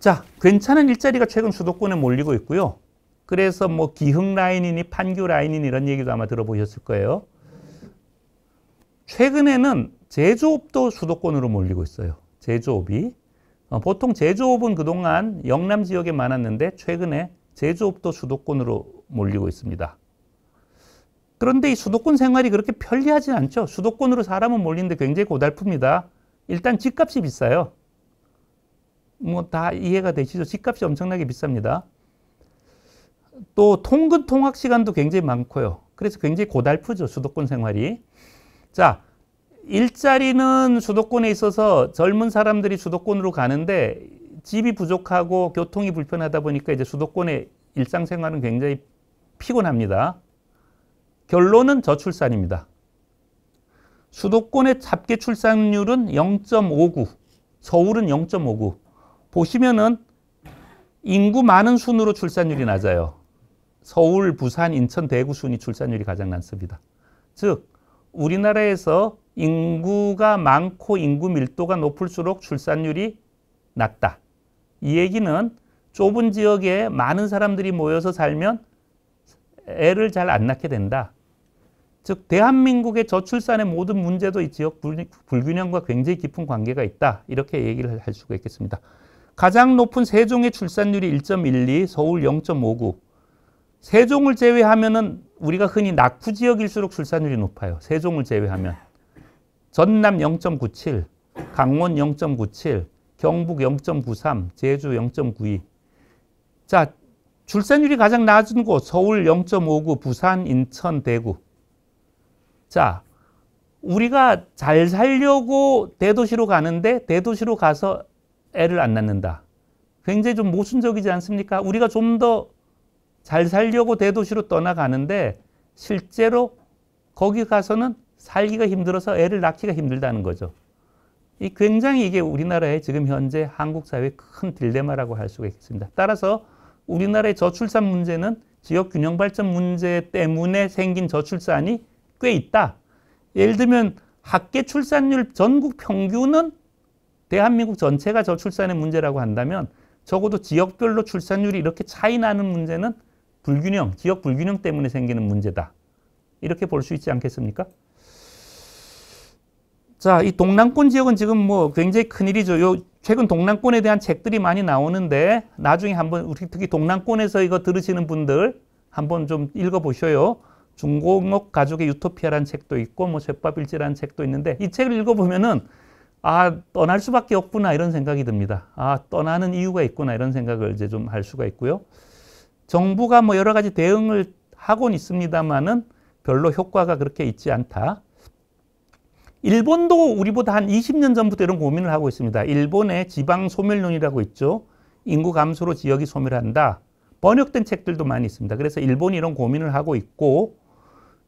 자, 괜찮은 일자리가 최근 수도권에 몰리고 있고요. 그래서 뭐 기흥 라인이니 판교 라인이니 이런 얘기도 아마 들어보셨을 거예요. 최근에는 제조업도 수도권으로 몰리고 있어요. 제조업이. 어, 보통 제조업은 그동안 영남 지역에 많았는데 최근에 제조업도 수도권으로 몰리고 있습니다. 그런데 이 수도권 생활이 그렇게 편리하진 않죠. 수도권으로 사람은 몰리는데 굉장히 고달픕니다. 일단 집값이 비싸요. 뭐 다 이해가 되시죠? 집값이 엄청나게 비쌉니다. 또 통근 통학 시간도 굉장히 많고요. 그래서 굉장히 고달프죠. 수도권 생활이. 자, 일자리는 수도권에 있어서 젊은 사람들이 수도권으로 가는데 집이 부족하고 교통이 불편하다 보니까 이제 수도권의 일상생활은 굉장히 피곤합니다. 결론은 저출산입니다. 수도권의 잡계 출산율은 0.59, 서울은 0.59. 보시면은 인구 많은 순으로 출산율이 낮아요. 서울, 부산, 인천, 대구 순이 출산율이 가장 낮습니다. 즉 우리나라에서 인구가 많고 인구 밀도가 높을수록 출산율이 낮다. 이 얘기는 좁은 지역에 많은 사람들이 모여서 살면 애를 잘 안 낳게 된다. 즉 대한민국의 저출산의 모든 문제도 이 지역 불균형과 굉장히 깊은 관계가 있다. 이렇게 얘기를 할 수가 있겠습니다. 가장 높은 세종의 출산율이 1.12, 서울 0.59, 세종을 제외하면은 우리가 흔히 낙후 지역일수록 출산율이 높아요. 세종을 제외하면. 전남 0.97, 강원 0.97, 경북 0.93, 제주 0.92. 자, 출산율이 가장 낮은 곳 서울 0.59, 부산, 인천, 대구. 자, 우리가 잘 살려고 대도시로 가는데 대도시로 가서 애를 안 낳는다. 굉장히 좀 모순적이지 않습니까? 우리가 좀더 잘 살려고 대도시로 떠나가는데 실제로 거기 가서는 살기가 힘들어서 애를 낳기가 힘들다는 거죠. 이 굉장히 이게 우리나라의 지금 현재 한국 사회의 큰 딜레마라고 할 수가 있습니다. 따라서 우리나라의 저출산 문제는 지역 균형 발전 문제 때문에 생긴 저출산이 꽤 있다. 예를 들면 학계 출산율 전국 평균은 대한민국 전체가 저출산의 문제라고 한다면 적어도 지역별로 출산율이 이렇게 차이 나는 문제는 불균형, 지역 불균형 때문에 생기는 문제다. 이렇게 볼 수 있지 않겠습니까? 자, 이 동남권 지역은 지금 뭐 굉장히 큰일이죠. 요 최근 동남권에 대한 책들이 많이 나오는데 나중에 한번 우리 특히 동남권에서 이거 들으시는 분들 한번 좀 읽어보셔요. 중공업 가족의 유토피아라는 책도 있고 뭐 쇠밥일지라는 책도 있는데 이 책을 읽어보면은 아 떠날 수밖에 없구나 이런 생각이 듭니다. 아 떠나는 이유가 있구나 이런 생각을 이제 좀 할 수가 있고요. 정부가 뭐 여러 가지 대응을 하곤 있습니다만은 별로 효과가 그렇게 있지 않다. 일본도 우리보다 한 20년 전부터 이런 고민을 하고 있습니다. 일본의 지방 소멸론이라고 있죠. 인구 감소로 지역이 소멸한다. 번역된 책들도 많이 있습니다. 그래서 일본이 이런 고민을 하고 있고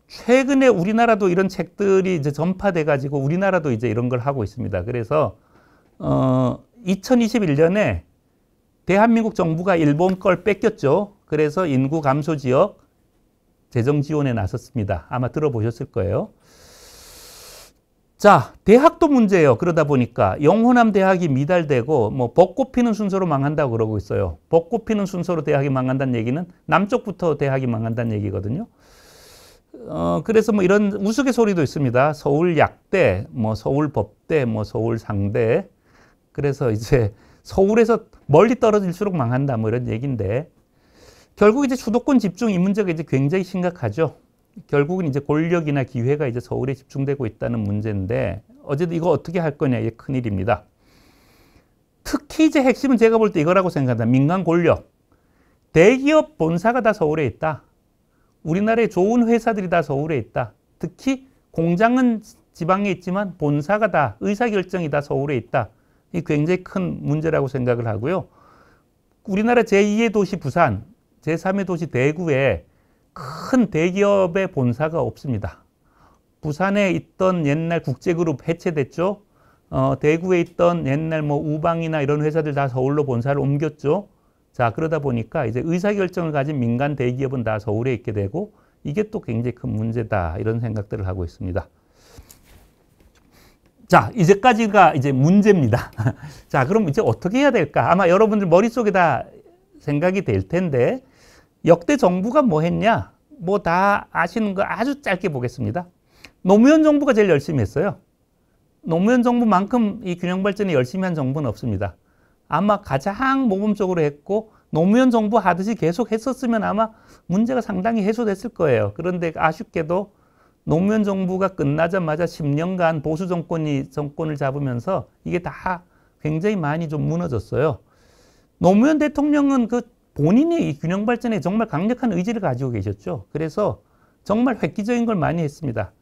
최근에 우리나라도 이런 책들이 이제 전파돼 가지고 우리나라도 이제 이런 걸 하고 있습니다. 그래서 어 2021년에 대한민국 정부가 일본 걸 뺏겼죠. 그래서 인구 감소 지역 재정 지원에 나섰습니다. 아마 들어보셨을 거예요. 자, 대학도 문제예요. 그러다 보니까 영호남 대학이 미달되고 뭐 벚꽃 피는 순서로 망한다고 그러고 있어요. 벚꽃 피는 순서로 대학이 망한다는 얘기는 남쪽부터 대학이 망한다는 얘기거든요. 어, 그래서 뭐 이런 우스갯소리도 있습니다. 서울 약대, 뭐 서울 법대, 뭐 서울 상대. 그래서 이제 서울에서 멀리 떨어질수록 망한다 뭐 이런 얘기인데 결국 이제 주도권 집중 이 문제가 이제 굉장히 심각하죠. 결국은 이제 권력이나 기회가 이제 서울에 집중되고 있다는 문제인데 어제도 이거 어떻게 할 거냐 이게 큰일입니다. 특히 이제 핵심은 제가 볼 때 이거라고 생각한다. 민간 권력. 대기업 본사가 다 서울에 있다. 우리나라의 좋은 회사들이 다 서울에 있다. 특히 공장은 지방에 있지만 본사가 다 의사결정이 다 서울에 있다. 이 굉장히 큰 문제라고 생각을 하고요. 우리나라 제2의 도시 부산 제3의 도시 대구에 큰 대기업의 본사가 없습니다. 부산에 있던 옛날 국제그룹 해체됐죠. 어, 대구에 있던 옛날 뭐 우방이나 이런 회사들 다 서울로 본사를 옮겼죠. 자 그러다 보니까 이제 의사결정을 가진 민간 대기업은 다 서울에 있게 되고 이게 또 굉장히 큰 문제다 이런 생각들을 하고 있습니다. 자, 이제까지가 이제 문제입니다. 자, 그럼 이제 어떻게 해야 될까? 아마 여러분들 머릿속에 다 생각이 될 텐데, 역대 정부가 뭐 했냐? 뭐 다 아시는 거 아주 짧게 보겠습니다. 노무현 정부가 제일 열심히 했어요. 노무현 정부만큼 이 균형 발전에 열심히 한 정부는 없습니다. 아마 가장 모범적으로 했고 노무현 정부 하듯이 계속 했었으면 아마 문제가 상당히 해소됐을 거예요. 그런데 아쉽게도 노무현 정부가 끝나자마자 10년간 보수 정권이 정권을 잡으면서 이게 다 굉장히 많이 좀 무너졌어요. 노무현 대통령은 그 본인의 이 균형 발전에 정말 강력한 의지를 가지고 계셨죠. 그래서 정말 획기적인 걸 많이 했습니다.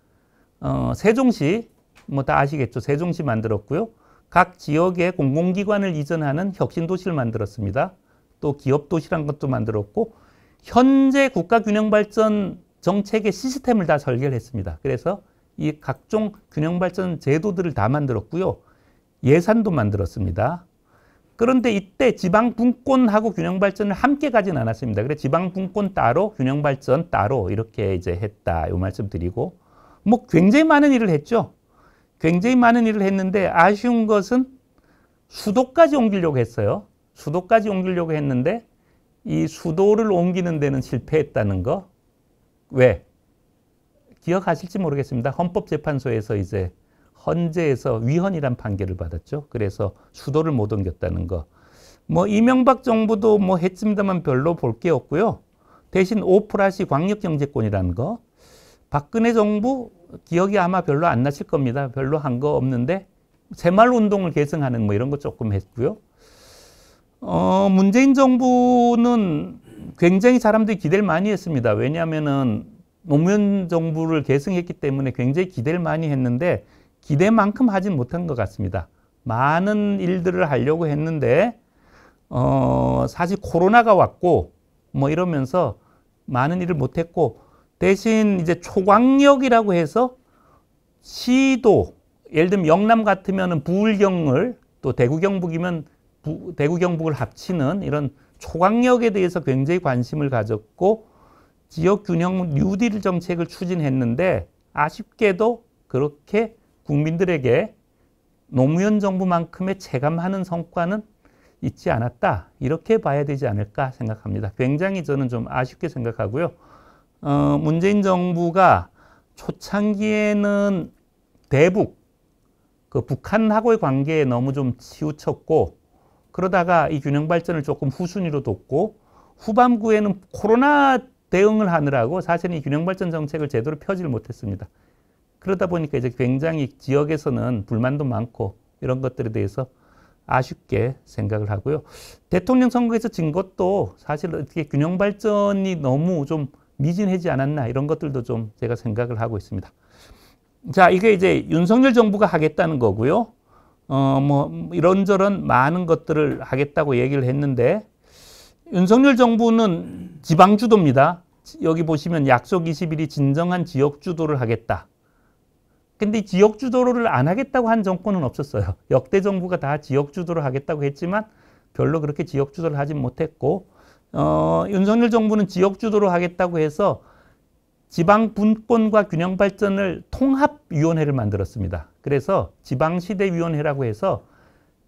어, 세종시 뭐 다 아시겠죠. 세종시 만들었고요. 각지역의 공공기관을 이전하는 혁신도시를 만들었습니다. 또 기업도시란 것도 만들었고 현재 국가균형발전 정책의 시스템을 다 설계를 했습니다. 그래서 이 각종 균형발전 제도들을 다 만들었고요. 예산도 만들었습니다. 그런데 이때 지방분권하고 균형발전을 함께 가진 않았습니다. 그래 지방분권 따로 균형발전 따로 이렇게 이제 했다. 이 말씀 드리고 뭐 굉장히 많은 일을 했죠. 굉장히 많은 일을 했는데 아쉬운 것은 수도까지 옮기려고 했어요. 수도까지 옮기려고 했는데 이 수도를 옮기는 데는 실패했다는 거. 왜? 기억하실지 모르겠습니다. 헌법재판소에서 이제 헌재에서 위헌이란 판결을 받았죠. 그래서 수도를 못 옮겼다는 거. 뭐 이명박 정부도 뭐 했습니다만 별로 볼 게 없고요. 대신 오프라시 광역경제권이라는 거. 박근혜 정부 기억이 아마 별로 안 나실 겁니다. 별로 한 거 없는데 새마을운동을 계승하는 뭐 이런 거 조금 했고요. 어, 문재인 정부는 굉장히 사람들이 기대를 많이 했습니다. 왜냐하면은 노무현 정부를 계승했기 때문에 굉장히 기대를 많이 했는데 기대만큼 하진 못한 것 같습니다. 많은 일들을 하려고 했는데 어, 사실 코로나가 왔고 뭐 이러면서 많은 일을 못했고 대신 이제 초광역이라고 해서 시도 예를 들면 영남 같으면 부울경을 또 대구 경북이면 부, 대구 경북을 합치는 이런 초광역에 대해서 굉장히 관심을 가졌고 지역 균형 뉴딜 정책을 추진했는데 아쉽게도 그렇게 국민들에게 노무현 정부만큼의 체감하는 성과는 있지 않았다. 이렇게 봐야 되지 않을까 생각합니다. 굉장히 저는 좀 아쉽게 생각하고요. 어, 문재인 정부가 초창기에는 대북, 그 북한하고의 관계에 너무 좀 치우쳤고 그러다가 이 균형 발전을 조금 후순위로 뒀고 후반부에는 코로나 대응을 하느라고 사실이 균형 발전 정책을 제대로 펴지를 못했습니다. 그러다 보니까 이제 굉장히 지역에서는 불만도 많고 이런 것들에 대해서 아쉽게 생각을 하고요. 대통령 선거에서 진 것도 사실 어떻게 균형 발전이 너무 좀 미진하지 않았나 이런 것들도 좀 제가 생각을 하고 있습니다. 자, 이게 이제 윤석열 정부가 하겠다는 거고요. 어, 뭐 이런저런 많은 것들을 하겠다고 얘기를 했는데 윤석열 정부는 지방 주도입니다. 여기 보시면 약속 2 1이 진정한 지역 주도를 하겠다. 근데 지역 주도를 안 하겠다고 한 정권은 없었어요. 역대 정부가 다 지역 주도를 하겠다고 했지만 별로 그렇게 지역 주도를 하진 못했고 어, 윤석열 정부는 지역 주도를 하겠다고 해서 지방 분권과 균형 발전을 통합위원회를 만들었습니다. 그래서 지방시대위원회라고 해서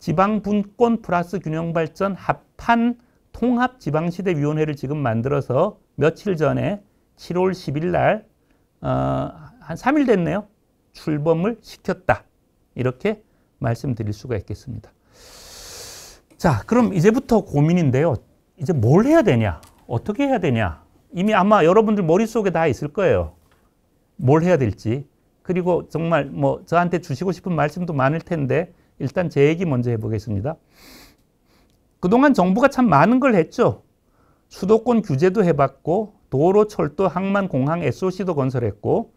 지방 분권 플러스 균형 발전 합한 통합 지방시대위원회를 지금 만들어서 며칠 전에 7월 10일 날, 어, 한 3일 됐네요. 출범을 시켰다. 이렇게 말씀드릴 수가 있겠습니다. 자, 그럼 이제부터 고민인데요. 이제 뭘 해야 되냐? 어떻게 해야 되냐? 이미 아마 여러분들 머릿속에 다 있을 거예요. 뭘 해야 될지. 그리고 정말 뭐 저한테 주시고 싶은 말씀도 많을 텐데 일단 제 얘기 먼저 해보겠습니다. 그동안 정부가 참 많은 걸 했죠. 수도권 규제도 해봤고 도로, 철도, 항만, 공항, SOC도 건설했고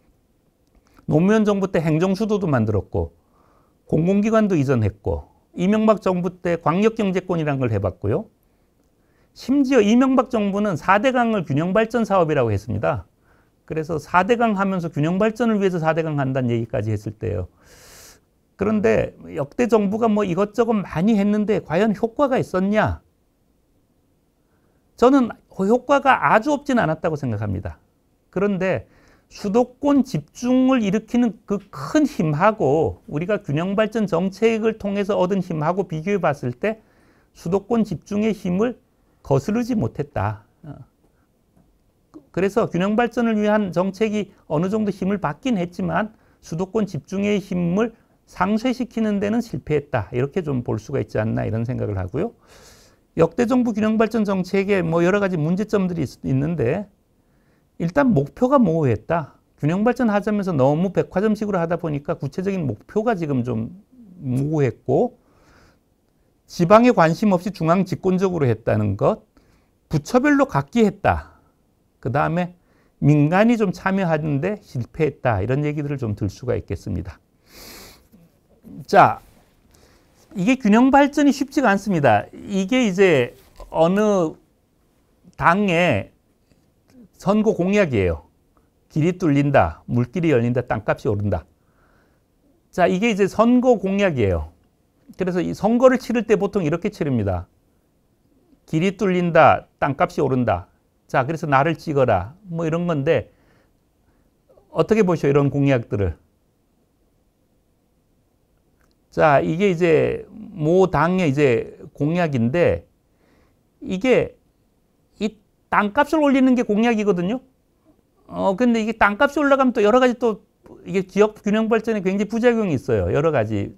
노무현 정부 때 행정수도도 만들었고 공공기관도 이전했고 이명박 정부 때 광역경제권이라는 걸 해봤고요. 심지어 이명박 정부는 4대강을 균형발전 사업이라고 했습니다. 그래서 4대강 하면서 균형발전을 위해서 4대강 한다는 얘기까지 했을 때요. 그런데 역대 정부가 뭐 이것저것 많이 했는데 과연 효과가 있었냐? 저는 효과가 아주 없진 않았다고 생각합니다. 그런데 수도권 집중을 일으키는 그 큰 힘하고 우리가 균형발전 정책을 통해서 얻은 힘하고 비교해 봤을 때 수도권 집중의 힘을 거스르지 못했다. 어. 그래서 균형발전을 위한 정책이 어느 정도 힘을 받긴 했지만 수도권 집중의 힘을 상쇄시키는 데는 실패했다. 이렇게 좀 볼 수가 있지 않나 이런 생각을 하고요. 역대 정부 균형발전 정책에 뭐 여러 가지 문제점들이 있, 는데 일단 목표가 모호했다. 균형 발전하자면서 너무 백화점식으로 하다 보니까 구체적인 목표가 지금 좀 모호했고 지방에 관심 없이 중앙 집권적으로 했다는 것, 부처별로 각기 했다. 그 다음에 민간이 좀 참여하는데 실패했다. 이런 얘기들을 좀 들 수가 있겠습니다. 자, 이게 균형 발전이 쉽지가 않습니다. 이게 이제 어느 당에 선거 공약이에요. 길이 뚫린다. 물길이 열린다. 땅값이 오른다. 자, 이게 이제 선거 공약이에요. 그래서 이 선거를 치를 때 보통 이렇게 치릅니다. 길이 뚫린다. 땅값이 오른다. 자, 그래서 나를 찍어라. 뭐 이런 건데 어떻게 보셔 이런 공약들을. 자, 이게 이제 모 당의 이제 공약인데 이게 땅값을 올리는 게 공약이거든요. 어, 근데 이게 땅값이 올라가면 또 여러 가지 또 이게 지역 균형 발전에 굉장히 부작용이 있어요. 여러 가지.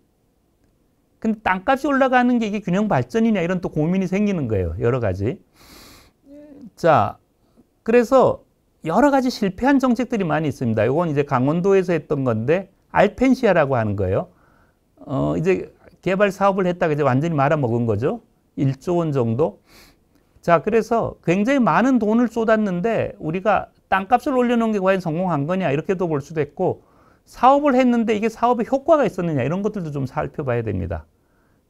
근데 땅값이 올라가는 게 이게 균형 발전이냐 이런 또 고민이 생기는 거예요. 여러 가지. 자, 그래서 여러 가지 실패한 정책들이 많이 있습니다. 이건 이제 강원도에서 했던 건데 알펜시아라고 하는 거예요. 어, 이제 개발 사업을 했다가 이제 완전히 말아먹은 거죠. 1조 원 정도. 자, 그래서 굉장히 많은 돈을 쏟았는데 우리가 땅값을 올려놓은 게 과연 성공한 거냐 이렇게도 볼 수도 있고 사업을 했는데 이게 사업에 효과가 있었느냐 이런 것들도 좀 살펴봐야 됩니다.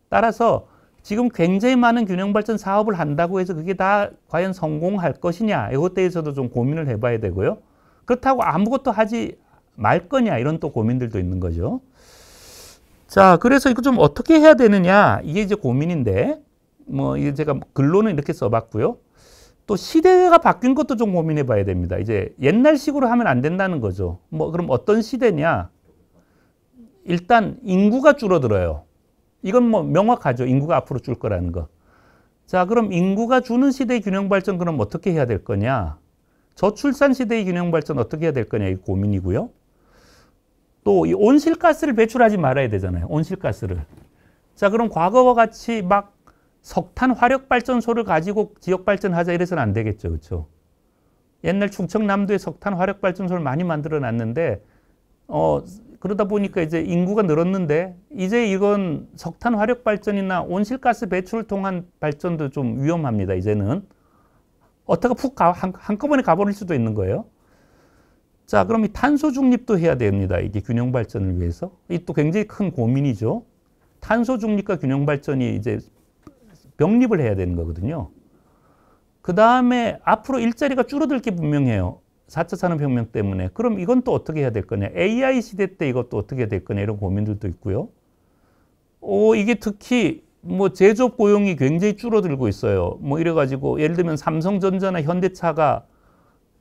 따라서 지금 굉장히 많은 균형발전 사업을 한다고 해서 그게 다 과연 성공할 것이냐 이것 에 대해서도 좀 고민을 해봐야 되고요. 그렇다고 아무것도 하지 말 거냐 이런 또 고민들도 있는 거죠. 자, 그래서 이거 좀 어떻게 해야 되느냐 이게 이제 고민인데 뭐 이게 제가 근로는 이렇게 써봤고요. 또 시대가 바뀐 것도 좀 고민해 봐야 됩니다. 이제 옛날식으로 하면 안 된다는 거죠. 뭐 그럼 어떤 시대냐? 일단 인구가 줄어들어요. 이건 뭐 명확하죠. 인구가 앞으로 줄 거라는 거. 자, 그럼 인구가 주는 시대의 균형 발전 그럼 어떻게 해야 될 거냐? 저출산 시대의 균형 발전 어떻게 해야 될 거냐? 이 고민이고요. 또 이 온실가스를 배출하지 말아야 되잖아요. 온실가스를. 자, 그럼 과거와 같이 막 석탄 화력 발전소를 가지고 지역 발전하자 이래서는 안 되겠죠. 그렇죠? 옛날 충청남도에 석탄 화력 발전소를 많이 만들어 놨는데 어 그러다 보니까 이제 인구가 늘었는데 이제 이건 석탄 화력 발전이나 온실가스 배출을 통한 발전도 좀 위험합니다. 이제는 어떻게 푹 가, 한, 한꺼번에 가버릴 수도 있는 거예요. 자, 그럼 이 탄소 중립도 해야 됩니다. 이게 균형 발전을 위해서. 이 또 굉장히 큰 고민이죠. 탄소 중립과 균형 발전이 이제 병립을 해야 되는 거거든요. 그 다음에 앞으로 일자리가 줄어들 게 분명해요. 4차 산업혁명 때문에. 그럼 이건 또 어떻게 해야 될 거냐. AI 시대 때 이것도 어떻게 해야 될 거냐. 이런 고민들도 있고요. 오, 이게 특히 뭐 제조업 고용이 굉장히 줄어들고 있어요. 뭐 이래가지고 예를 들면 삼성전자나 현대차가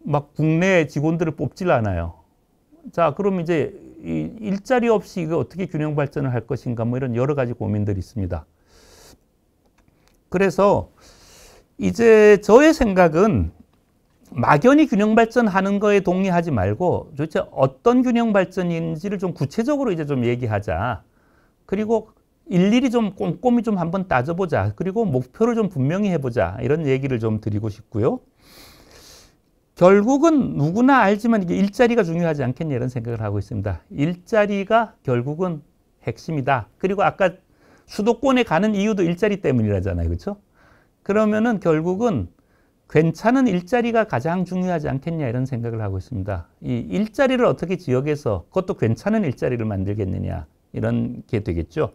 막 국내 직원들을 뽑질 않아요. 자, 그럼 이제 일자리 없이 이거 어떻게 균형 발전을 할 것인가 뭐 이런 여러 가지 고민들이 있습니다. 그래서 이제 저의 생각은 막연히 균형 발전하는 거에 동의하지 말고 도대체 어떤 균형 발전인지를 좀 구체적으로 이제 좀 얘기하자. 그리고 일일이 좀 꼼꼼히 좀 한번 따져보자. 그리고 목표를 좀 분명히 해보자. 이런 얘기를 좀 드리고 싶고요. 결국은 누구나 알지만 이게 일자리가 중요하지 않겠냐 이런 생각을 하고 있습니다. 일자리가 결국은 핵심이다. 그리고 아까 수도권에 가는 이유도 일자리 때문이라잖아요. 그렇죠? 그러면은 결국은 괜찮은 일자리가 가장 중요하지 않겠냐 이런 생각을 하고 있습니다. 이 일자리를 어떻게 지역에서 그것도 괜찮은 일자리를 만들겠느냐 이런 게 되겠죠.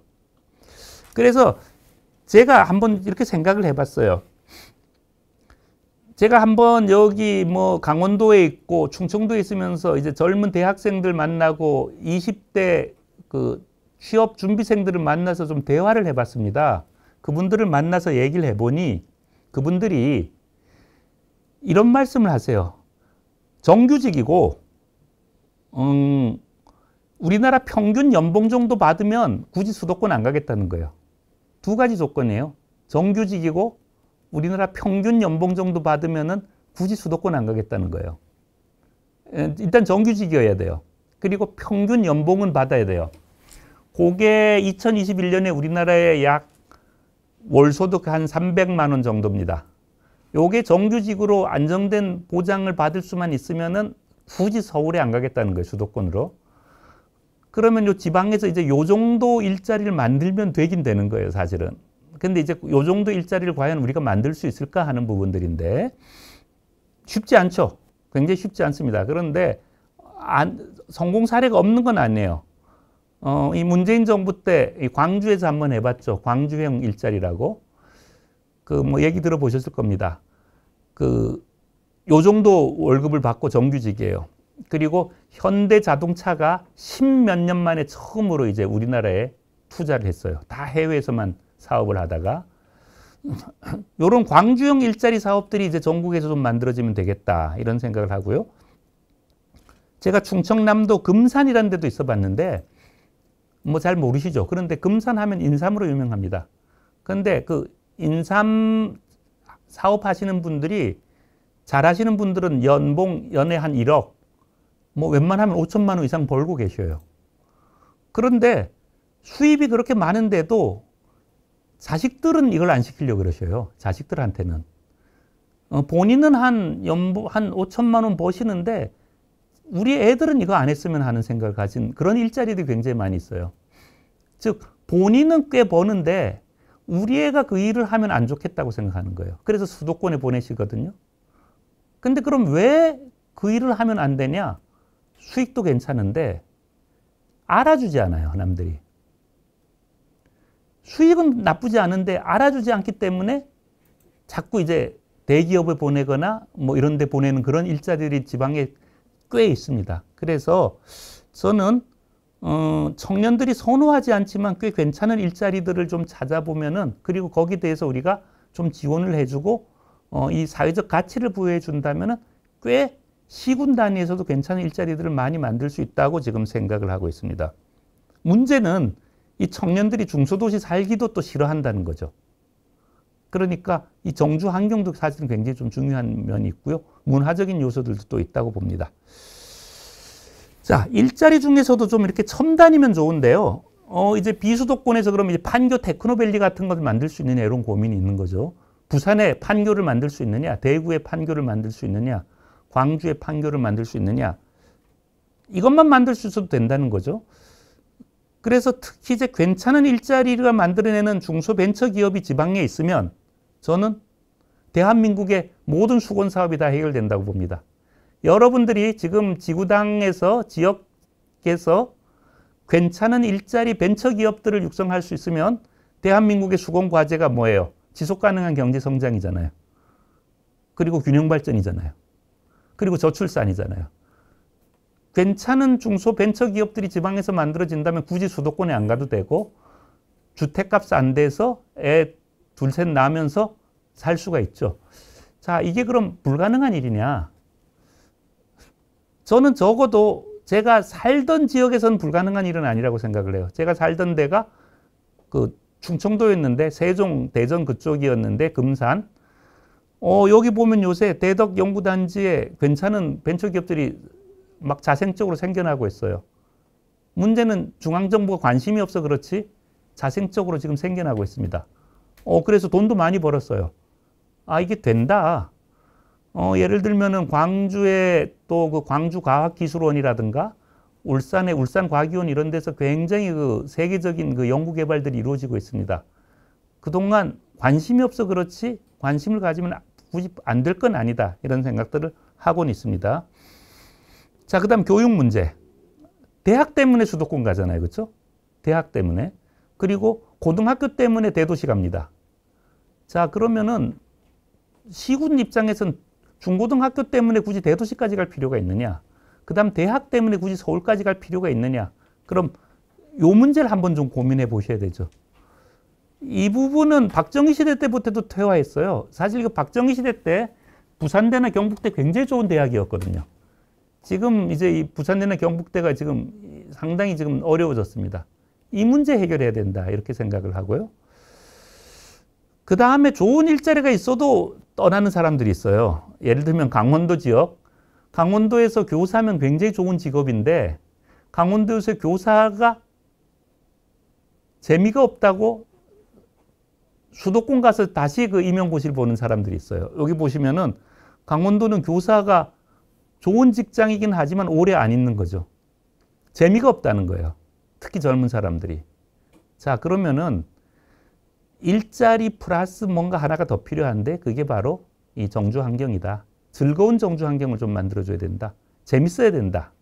그래서 제가 한번 이렇게 생각을 해봤어요. 제가 한번 여기 뭐 강원도에 있고 충청도에 있으면서 이제 젊은 대학생들 만나고 20대 그 취업 준비생들을 만나서 좀 대화를 해봤습니다. 그분들을 만나서 얘기를 해보니 그분들이 이런 말씀을 하세요. 정규직이고 음, 우리나라 평균 연봉 정도 받으면 굳이 수도권 안 가겠다는 거예요. 두 가지 조건이에요. 정규직이고 우리나라 평균 연봉 정도 받으면 굳이 수도권 안 가겠다는 거예요. 일단 정규직이어야 돼요. 그리고 평균 연봉은 받아야 돼요. 그게 2021년에 우리나라의 약 월소득 한 300만 원 정도입니다. 요게 정규직으로 안정된 보장을 받을 수만 있으면은 굳이 서울에 안 가겠다는 거예요, 수도권으로. 그러면 요 지방에서 이제 요 정도 일자리를 만들면 되긴 되는 거예요, 사실은. 근데 이제 요 정도 일자리를 과연 우리가 만들 수 있을까 하는 부분들인데 쉽지 않죠. 굉장히 쉽지 않습니다. 그런데 안, 성공 사례가 없는 건 아니에요. 어, 이 문재인 정부 때 광주에서 한번 해봤죠. 광주형 일자리라고. 그 뭐 얘기 들어보셨을 겁니다. 그 요 정도 월급을 받고 정규직이에요. 그리고 현대 자동차가 십몇 년 만에 처음으로 이제 우리나라에 투자를 했어요. 다 해외에서만 사업을 하다가 요런 광주형 일자리 사업들이 이제 전국에서 좀 만들어지면 되겠다 이런 생각을 하고요. 제가 충청남도 금산이라는 데도 있어 봤는데 뭐잘 모르시죠. 그런데 금산하면 인삼으로 유명합니다. 그런데 그 인삼 사업하시는 분들이 잘하시는 분들은 연봉 연에 한 1억, 뭐 웬만하면 5천만 원 이상 벌고 계셔요. 그런데 수입이 그렇게 많은데도 자식들은 이걸 안 시키려고 그러셔요. 자식들한테는. 어, 본인은 한 연봉 한 5천만 원 버시는데 우리 애들은 이거 안 했으면 하는 생각을 가진 그런 일자리도 굉장히 많이 있어요. 즉 본인은 꽤 버는데 우리 애가 그 일을 하면 안 좋겠다고 생각하는 거예요. 그래서 수도권에 보내시거든요. 근데 그럼 왜 그 일을 하면 안 되냐? 수익도 괜찮은데 알아주지 않아요, 남들이. 수익은 나쁘지 않은데 알아주지 않기 때문에 자꾸 이제 대기업에 보내거나 뭐 이런 데 보내는 그런 일자리들이 지방에 꽤 있습니다. 그래서 저는 어, 청년들이 선호하지 않지만 꽤 괜찮은 일자리들을 좀 찾아보면은 그리고 거기에 대해서 우리가 좀 지원을 해주고 어, 이 사회적 가치를 부여해 준다면은 꽤 시군 단위에서도 괜찮은 일자리들을 많이 만들 수 있다고 지금 생각을 하고 있습니다. 문제는 이 청년들이 중소도시 살기도 또 싫어한다는 거죠. 그러니까 이 정주 환경도 사실은 굉장히 좀 중요한 면이 있고요. 문화적인 요소들도 또 있다고 봅니다. 자, 일자리 중에서도 좀 이렇게 첨단이면 좋은데요. 어, 이제 비수도권에서 그러면 이제 판교 테크노밸리 같은 것을 만들 수 있느냐 이런 고민이 있는 거죠. 부산에 판교를 만들 수 있느냐, 대구에 판교를 만들 수 있느냐, 광주에 판교를 만들 수 있느냐. 이것만 만들 수 있어도 된다는 거죠. 그래서 특히 이제 괜찮은 일자리가 만들어내는 중소벤처기업이 지방에 있으면 저는 대한민국의 모든 수건 사업이 다 해결된다고 봅니다. 여러분들이 지금 지구당에서 지역에서 괜찮은 일자리 벤처기업들을 육성할 수 있으면 대한민국의 수건 과제가 뭐예요? 지속가능한 경제 성장이잖아요. 그리고 균형 발전이잖아요. 그리고 저출산이잖아요. 괜찮은 중소 벤처 기업들이 지방에서 만들어진다면 굳이 수도권에 안 가도 되고 주택값 안 돼서 둘, 셋 나면서 살 수가 있죠. 자, 이게 그럼 불가능한 일이냐? 저는 적어도 제가 살던 지역에선 불가능한 일은 아니라고 생각을 해요. 제가 살던 데가 그 충청도였는데 세종, 대전 그쪽이었는데 금산. 어, 여기 보면 요새 대덕 연구단지에 괜찮은 벤처 기업들이 막 자생적으로 생겨나고 있어요. 문제는 중앙정부가 관심이 없어 그렇지 자생적으로 지금 생겨나고 있습니다. 어, 그래서 돈도 많이 벌었어요. 아, 이게 된다. 어, 예를 들면은 광주의 또그 광주과학기술원이라든가 울산의 울산과기원 이런 데서 굉장히 그 세계적인 그 연구개발들이 이루어지고 있습니다. 그동안 관심이 없어 그렇지 관심을 가지면 굳이 안 될 건 아니다. 이런 생각들을 하곤 있습니다. 자, 그 다음 교육 문제. 대학 때문에 수도권 가잖아요. 그렇죠? 대학 때문에. 그리고 고등학교 때문에 대도시 갑니다. 자, 그러면은 시군 입장에선 중고등학교 때문에 굳이 대도시까지 갈 필요가 있느냐? 그 다음 대학 때문에 굳이 서울까지 갈 필요가 있느냐? 그럼 요 문제를 한번 좀 고민해 보셔야 되죠. 이 부분은 박정희 시대 때부터도 퇴화했어요. 사실 그 박정희 시대 때 부산대나 경북대 굉장히 좋은 대학이었거든요. 지금 이제 이 부산대나 경북대가 지금 상당히 지금 어려워졌습니다. 이 문제 해결해야 된다. 이렇게 생각을 하고요. 그 다음에 좋은 일자리가 있어도 떠나는 사람들이 있어요. 예를 들면 강원도 지역. 강원도에서 교사면 굉장히 좋은 직업인데 강원도에서 교사가 재미가 없다고 수도권 가서 다시 그 임용고시를 보는 사람들이 있어요. 여기 보시면은 강원도는 교사가 좋은 직장이긴 하지만 오래 안 있는 거죠. 재미가 없다는 거예요. 특히 젊은 사람들이. 자, 그러면은 일자리 플러스 뭔가 하나가 더 필요한데 그게 바로 이 정주 환경이다. 즐거운 정주 환경을 좀 만들어줘야 된다. 재밌어야 된다.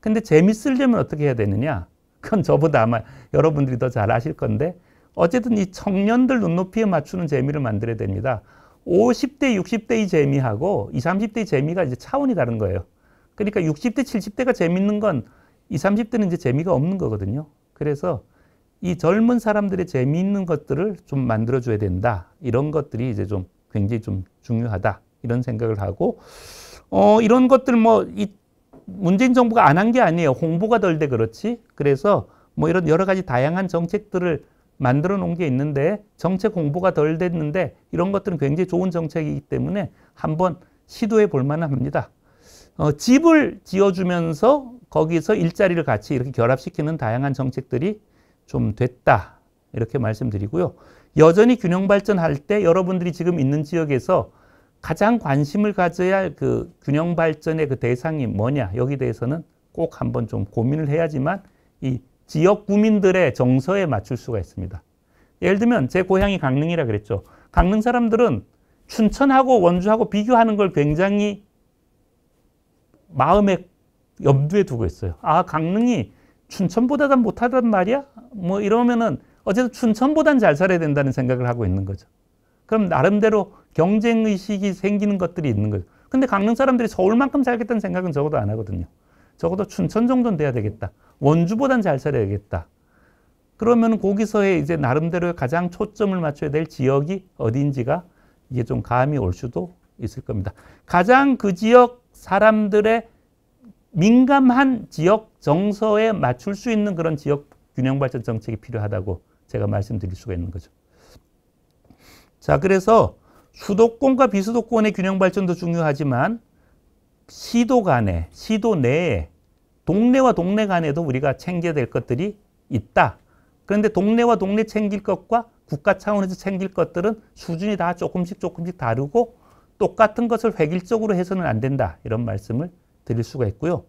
근데 재밌으려면 어떻게 해야 되느냐? 그건 저보다 아마 여러분들이 더 잘 아실 건데 어쨌든 이 청년들 눈높이에 맞추는 재미를 만들어야 됩니다. 50대, 60대 의 재미하고 20, 30대 의 재미가 이제 차원이 다른 거예요. 그러니까 60대, 70대가 재밌는 건이 30대는 이제 재미가 없는 거거든요. 그래서 이 젊은 사람들의 재미있는 것들을 좀 만들어줘야 된다. 이런 것들이 이제 좀 굉장히 좀 중요하다. 이런 생각을 하고, 어, 이런 것들 뭐, 이 문재인 정부가 안 한 게 아니에요. 홍보가 덜 돼 그렇지. 그래서 뭐 이런 여러 가지 다양한 정책들을 만들어 놓은 게 있는데 정책 홍보가 덜 됐는데 이런 것들은 굉장히 좋은 정책이기 때문에 한번 시도해 볼 만합니다. 어, 집을 지어주면서 거기서 일자리를 같이 이렇게 결합시키는 다양한 정책들이 좀 됐다. 이렇게 말씀드리고요. 여전히 균형 발전할 때 여러분들이 지금 있는 지역에서 가장 관심을 가져야 할 그 균형 발전의 그 대상이 뭐냐 여기 대해서는 꼭 한번 좀 고민을 해야지만 이 지역 구민들의 정서에 맞출 수가 있습니다. 예를 들면 제 고향이 강릉이라 그랬죠. 강릉 사람들은 춘천하고 원주하고 비교하는 걸 굉장히 마음에 염두에 두고 있어요. 아, 강릉이 춘천보다는 못하단 말이야? 뭐 이러면은 어쨌든 춘천보단 잘 살아야 된다는 생각을 하고 있는 거죠. 그럼 나름대로 경쟁 의식이 생기는 것들이 있는 거죠. 근데 강릉 사람들이 서울만큼 살겠다는 생각은 적어도 안 하거든요. 적어도 춘천 정도는 돼야 되겠다. 원주보단 잘 살아야겠다. 그러면 거기서의 이제 나름대로 가장 초점을 맞춰야 될 지역이 어딘지가 이게 좀 감이 올 수도 있을 겁니다. 가장 그 지역 사람들의 민감한 지역 정서에 맞출 수 있는 그런 지역 균형 발전 정책이 필요하다고 제가 말씀드릴 수가 있는 거죠. 자, 그래서 수도권과 비수도권의 균형 발전도 중요하지만 시도 간에, 시도 내에, 동네와 동네 간에도 우리가 챙겨야 될 것들이 있다. 그런데 동네와 동네 챙길 것과 국가 차원에서 챙길 것들은 수준이 다 조금씩 조금씩 다르고 똑같은 것을 획일적으로 해서는 안 된다. 이런 말씀을 드릴 수가 있고요.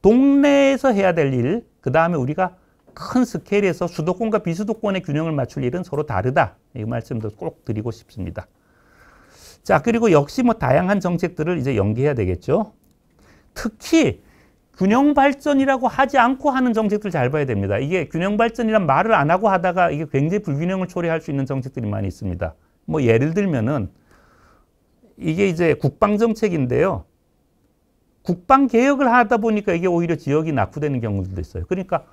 동네에서 해야 될 일, 그 다음에 우리가 큰 스케일에서 수도권과 비수도권의 균형을 맞출 일은 서로 다르다. 이 말씀도 꼭 드리고 싶습니다. 자, 그리고 역시 뭐 다양한 정책들을 이제 연계해야 되겠죠. 특히 균형 발전이라고 하지 않고 하는 정책들 잘 봐야 됩니다. 이게 균형 발전이란 말을 안 하고 하다가 이게 굉장히 불균형을 초래할 수 있는 정책들이 많이 있습니다. 뭐 예를 들면은 이게 이제 국방 정책인데요. 국방 개혁을 하다 보니까 이게 오히려 지역이 낙후되는 경우들도 있어요. 그러니까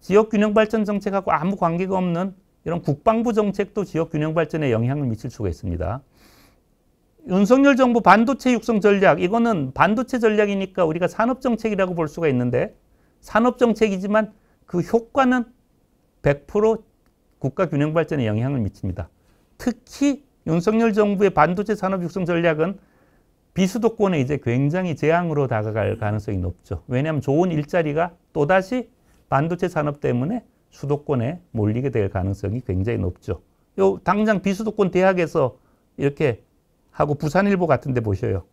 지역 균형 발전 정책하고 아무 관계가 없는 이런 국방부 정책도 지역 균형 발전에 영향을 미칠 수가 있습니다. 윤석열 정부 반도체 육성 전략 이거는 반도체 전략이니까 우리가 산업 정책이라고 볼 수가 있는데 산업 정책이지만 그 효과는 100% 국가 균형 발전에 영향을 미칩니다. 특히 윤석열 정부의 반도체 산업 육성 전략은 비수도권에 이제 굉장히 재앙으로 다가갈 가능성이 높죠. 왜냐하면 좋은 일자리가 또다시 반도체 산업 때문에 수도권에 몰리게 될 가능성이 굉장히 높죠. 요 당장 비수도권 대학에서 이렇게 하고 부산일보 같은 데 보셔요.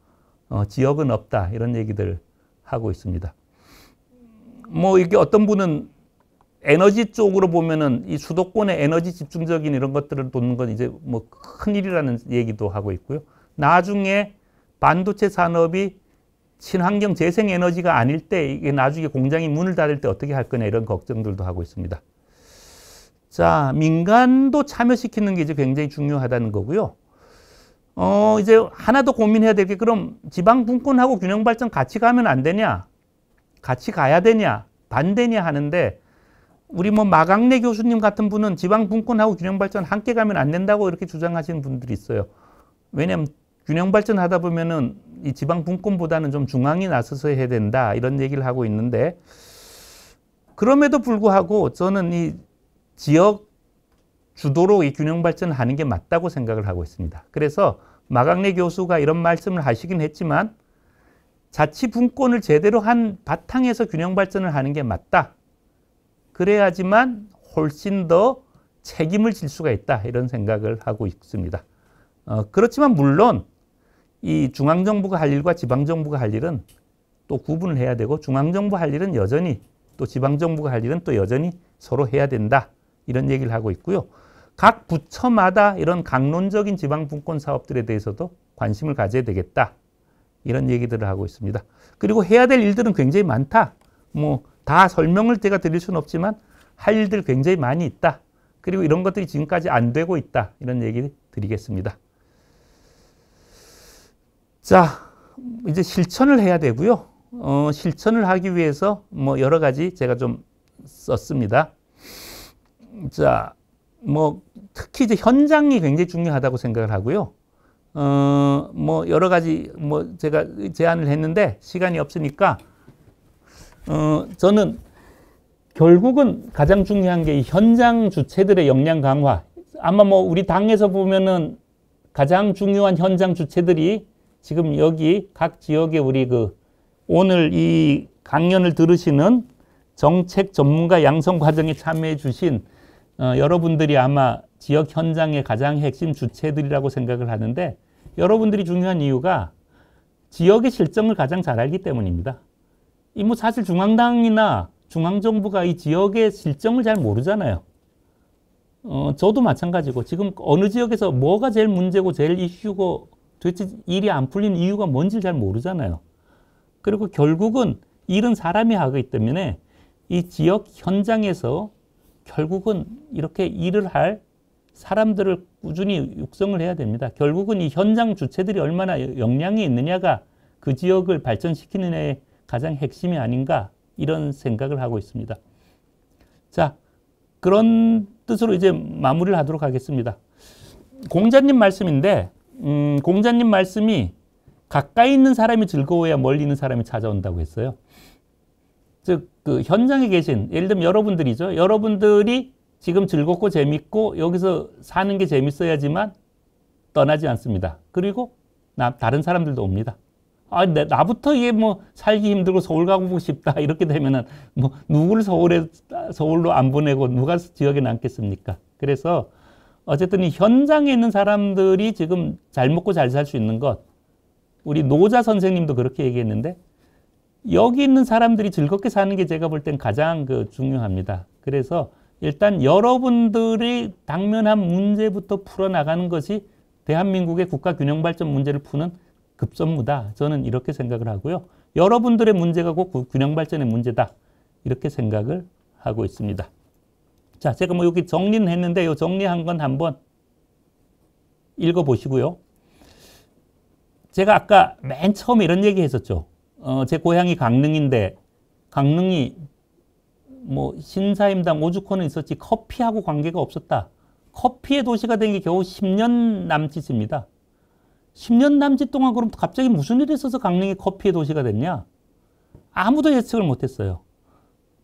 어, 지역은 없다 이런 얘기들 하고 있습니다. 뭐 이게 어떤 분은 에너지 쪽으로 보면은 이 수도권의 에너지 집중적인 이런 것들을 돕는 건 이제 뭐 큰일이라는 얘기도 하고 있고요. 나중에 반도체 산업이 친환경 재생 에너지가 아닐 때 이게 나중에 공장이 문을 닫을 때 어떻게 할 거냐 이런 걱정들도 하고 있습니다. 자, 민간도 참여시키는 게 이제 굉장히 중요하다는 거고요. 어, 이제 하나 더 고민해야 될 게 그럼 지방 분권하고 균형 발전 같이 가면 안 되냐? 같이 가야 되냐? 반대냐 하는데 우리 뭐 마강래 교수님 같은 분은 지방 분권하고 균형 발전 함께 가면 안 된다고 이렇게 주장하시는 분들이 있어요. 왜냐면 균형 발전하다 보면은 이 지방 분권보다는 좀 중앙이 나서서 해야 된다 이런 얘기를 하고 있는데 그럼에도 불구하고 저는 이 지역 주도로 이 균형 발전하는 게 맞다고 생각을 하고 있습니다. 그래서 마강래 교수가 이런 말씀을 하시긴 했지만 자치 분권을 제대로 한 바탕에서 균형 발전을 하는 게 맞다. 그래야지만 훨씬 더 책임을 질 수가 있다 이런 생각을 하고 있습니다. 어, 그렇지만 물론 이 중앙정부가 할 일과 지방정부가 할 일은 또 구분을 해야 되고 중앙정부 할 일은 여전히 또 지방정부가 할 일은 또 여전히 서로 해야 된다 이런 얘기를 하고 있고요. 각 부처마다 이런 강론적인 지방분권 사업들에 대해서도 관심을 가져야 되겠다 이런 얘기들을 하고 있습니다. 그리고 해야 될 일들은 굉장히 많다. 뭐 다 설명을 제가 드릴 수는 없지만 할 일들 굉장히 많이 있다. 그리고 이런 것들이 지금까지 안 되고 있다. 이런 얘기를 드리겠습니다. 자, 이제 실천을 해야 되고요. 어, 실천을 하기 위해서 뭐 여러 가지 제가 좀 썼습니다. 자, 뭐 특히 이제 현장이 굉장히 중요하다고 생각을 하고요. 어, 뭐 여러 가지 뭐 제가 제안을 했는데 시간이 없으니까 어, 저는 결국은 가장 중요한 게 현장 주체들의 역량 강화. 아마 뭐 우리 당에서 보면은 가장 중요한 현장 주체들이 지금 여기 각 지역에 우리 그 오늘 이 강연을 들으시는 정책 전문가 양성 과정에 참여해 주신 어, 여러분들이 아마 지역 현장의 가장 핵심 주체들이라고 생각을 하는데 여러분들이 중요한 이유가 지역의 실정을 가장 잘 알기 때문입니다. 이 뭐 사실 중앙당이나 중앙정부가 이 지역의 실정을 잘 모르잖아요. 어, 저도 마찬가지고 지금 어느 지역에서 뭐가 제일 문제고 제일 이슈고 도대체 일이 안 풀리는 이유가 뭔지 잘 모르잖아요. 그리고 결국은 일은 사람이 하기 고있 때문에 이 지역 현장에서 결국은 이렇게 일을 할 사람들을 꾸준히 육성을 해야 됩니다. 결국은 이 현장 주체들이 얼마나 역량이 있느냐가 그 지역을 발전시키는 데 가장 핵심이 아닌가 이런 생각을 하고 있습니다. 자, 그런 뜻으로 이제 마무리를 하도록 하겠습니다. 공자님 말씀인데 음, 공자님 말씀이 가까이 있는 사람이 즐거워야 멀리 있는 사람이 찾아온다고 했어요. 즉, 그 현장에 계신, 예를 들면 여러분들이죠. 여러분들이 지금 즐겁고 재밌고 여기서 사는 게 재밌어야지만 떠나지 않습니다. 그리고 나, 다른 사람들도 옵니다. 아, 나, 나부터 이게 뭐 살기 힘들고 서울 가고 싶다 이렇게 되면은 뭐 누구를 서울에 서울로 안 보내고 누가 지역에 남겠습니까? 그래서 어쨌든 이 현장에 있는 사람들이 지금 잘 먹고 잘 살 수 있는 것 우리 노자 선생님도 그렇게 얘기했는데 여기 있는 사람들이 즐겁게 사는 게 제가 볼 땐 가장 그 중요합니다. 그래서 일단 여러분들이 당면한 문제부터 풀어나가는 것이 대한민국의 국가 균형 발전 문제를 푸는 급선무다. 저는 이렇게 생각을 하고요. 여러분들의 문제가 곧 균형 발전의 문제다. 이렇게 생각을 하고 있습니다. 자, 제가 뭐 여기 정리는 했는데 요 정리한 건 한번 읽어보시고요. 제가 아까 맨 처음 이런 얘기 했었죠. 어, 제 고향이 강릉인데 강릉이 뭐 신사임당 오죽헌은 있었지 커피하고 관계가 없었다. 커피의 도시가 된 게 겨우 10년 남짓입니다. 10년 남짓 동안 그럼 갑자기 무슨 일이 있어서 강릉이 커피의 도시가 됐냐? 아무도 예측을 못했어요.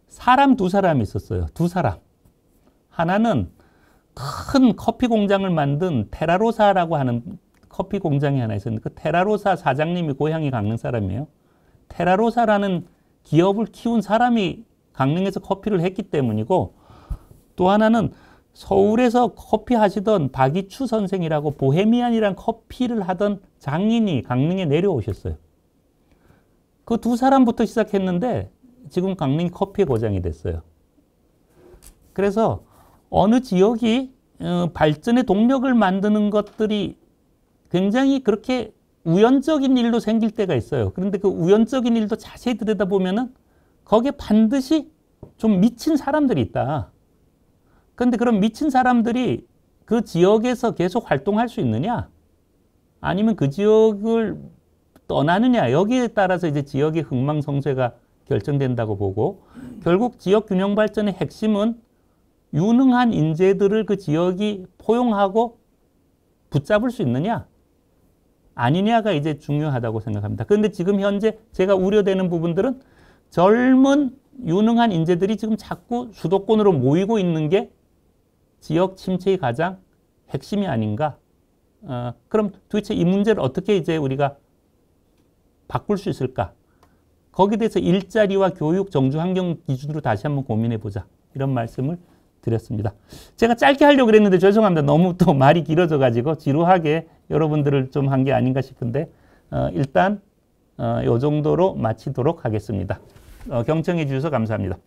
사람 두 사람이 있었어요. 두 사람. 하나는 큰 커피 공장을 만든 테라로사라고 하는 커피 공장이 하나 있었는데 그 테라로사 사장님이 고향이 강릉 사람이에요. 테라로사라는 기업을 키운 사람이 강릉에서 커피를 했기 때문이고 또 하나는 서울에서 커피 하시던 박이추 선생이라고 보헤미안이란 커피를 하던 장인이 강릉에 내려오셨어요. 그 두 사람부터 시작했는데 지금 강릉이 커피 고장이 됐어요. 그래서 어느 지역이 어, 발전의 동력을 만드는 것들이 굉장히 그렇게 우연적인 일로 생길 때가 있어요. 그런데 그 우연적인 일도 자세히 들여다보면 은 거기에 반드시 좀 미친 사람들이 있다. 그런데 그런 미친 사람들이 그 지역에서 계속 활동할 수 있느냐? 아니면 그 지역을 떠나느냐? 여기에 따라서 이제 지역의 흥망성쇠가 결정된다고 보고 결국 지역 균형 발전의 핵심은 유능한 인재들을 그 지역이 포용하고 붙잡을 수 있느냐 아니냐가 이제 중요하다고 생각합니다. 그런데 지금 현재 제가 우려되는 부분들은 젊은 유능한 인재들이 지금 자꾸 수도권으로 모이고 있는 게 지역 침체의 가장 핵심이 아닌가. 어, 그럼 도대체 이 문제를 어떻게 이제 우리가 바꿀 수 있을까? 거기에 대해서 일자리와 교육, 정주 환경 기준으로 다시 한번 고민해 보자. 이런 말씀을 드렸습니다. 제가 짧게 하려고 그랬는데 죄송합니다. 너무 또 말이 길어져가지고 지루하게 여러분들을 좀 한 게 아닌가 싶은데 어, 일단 어, 이 정도로 마치도록 하겠습니다. 어, 경청해 주셔서 감사합니다.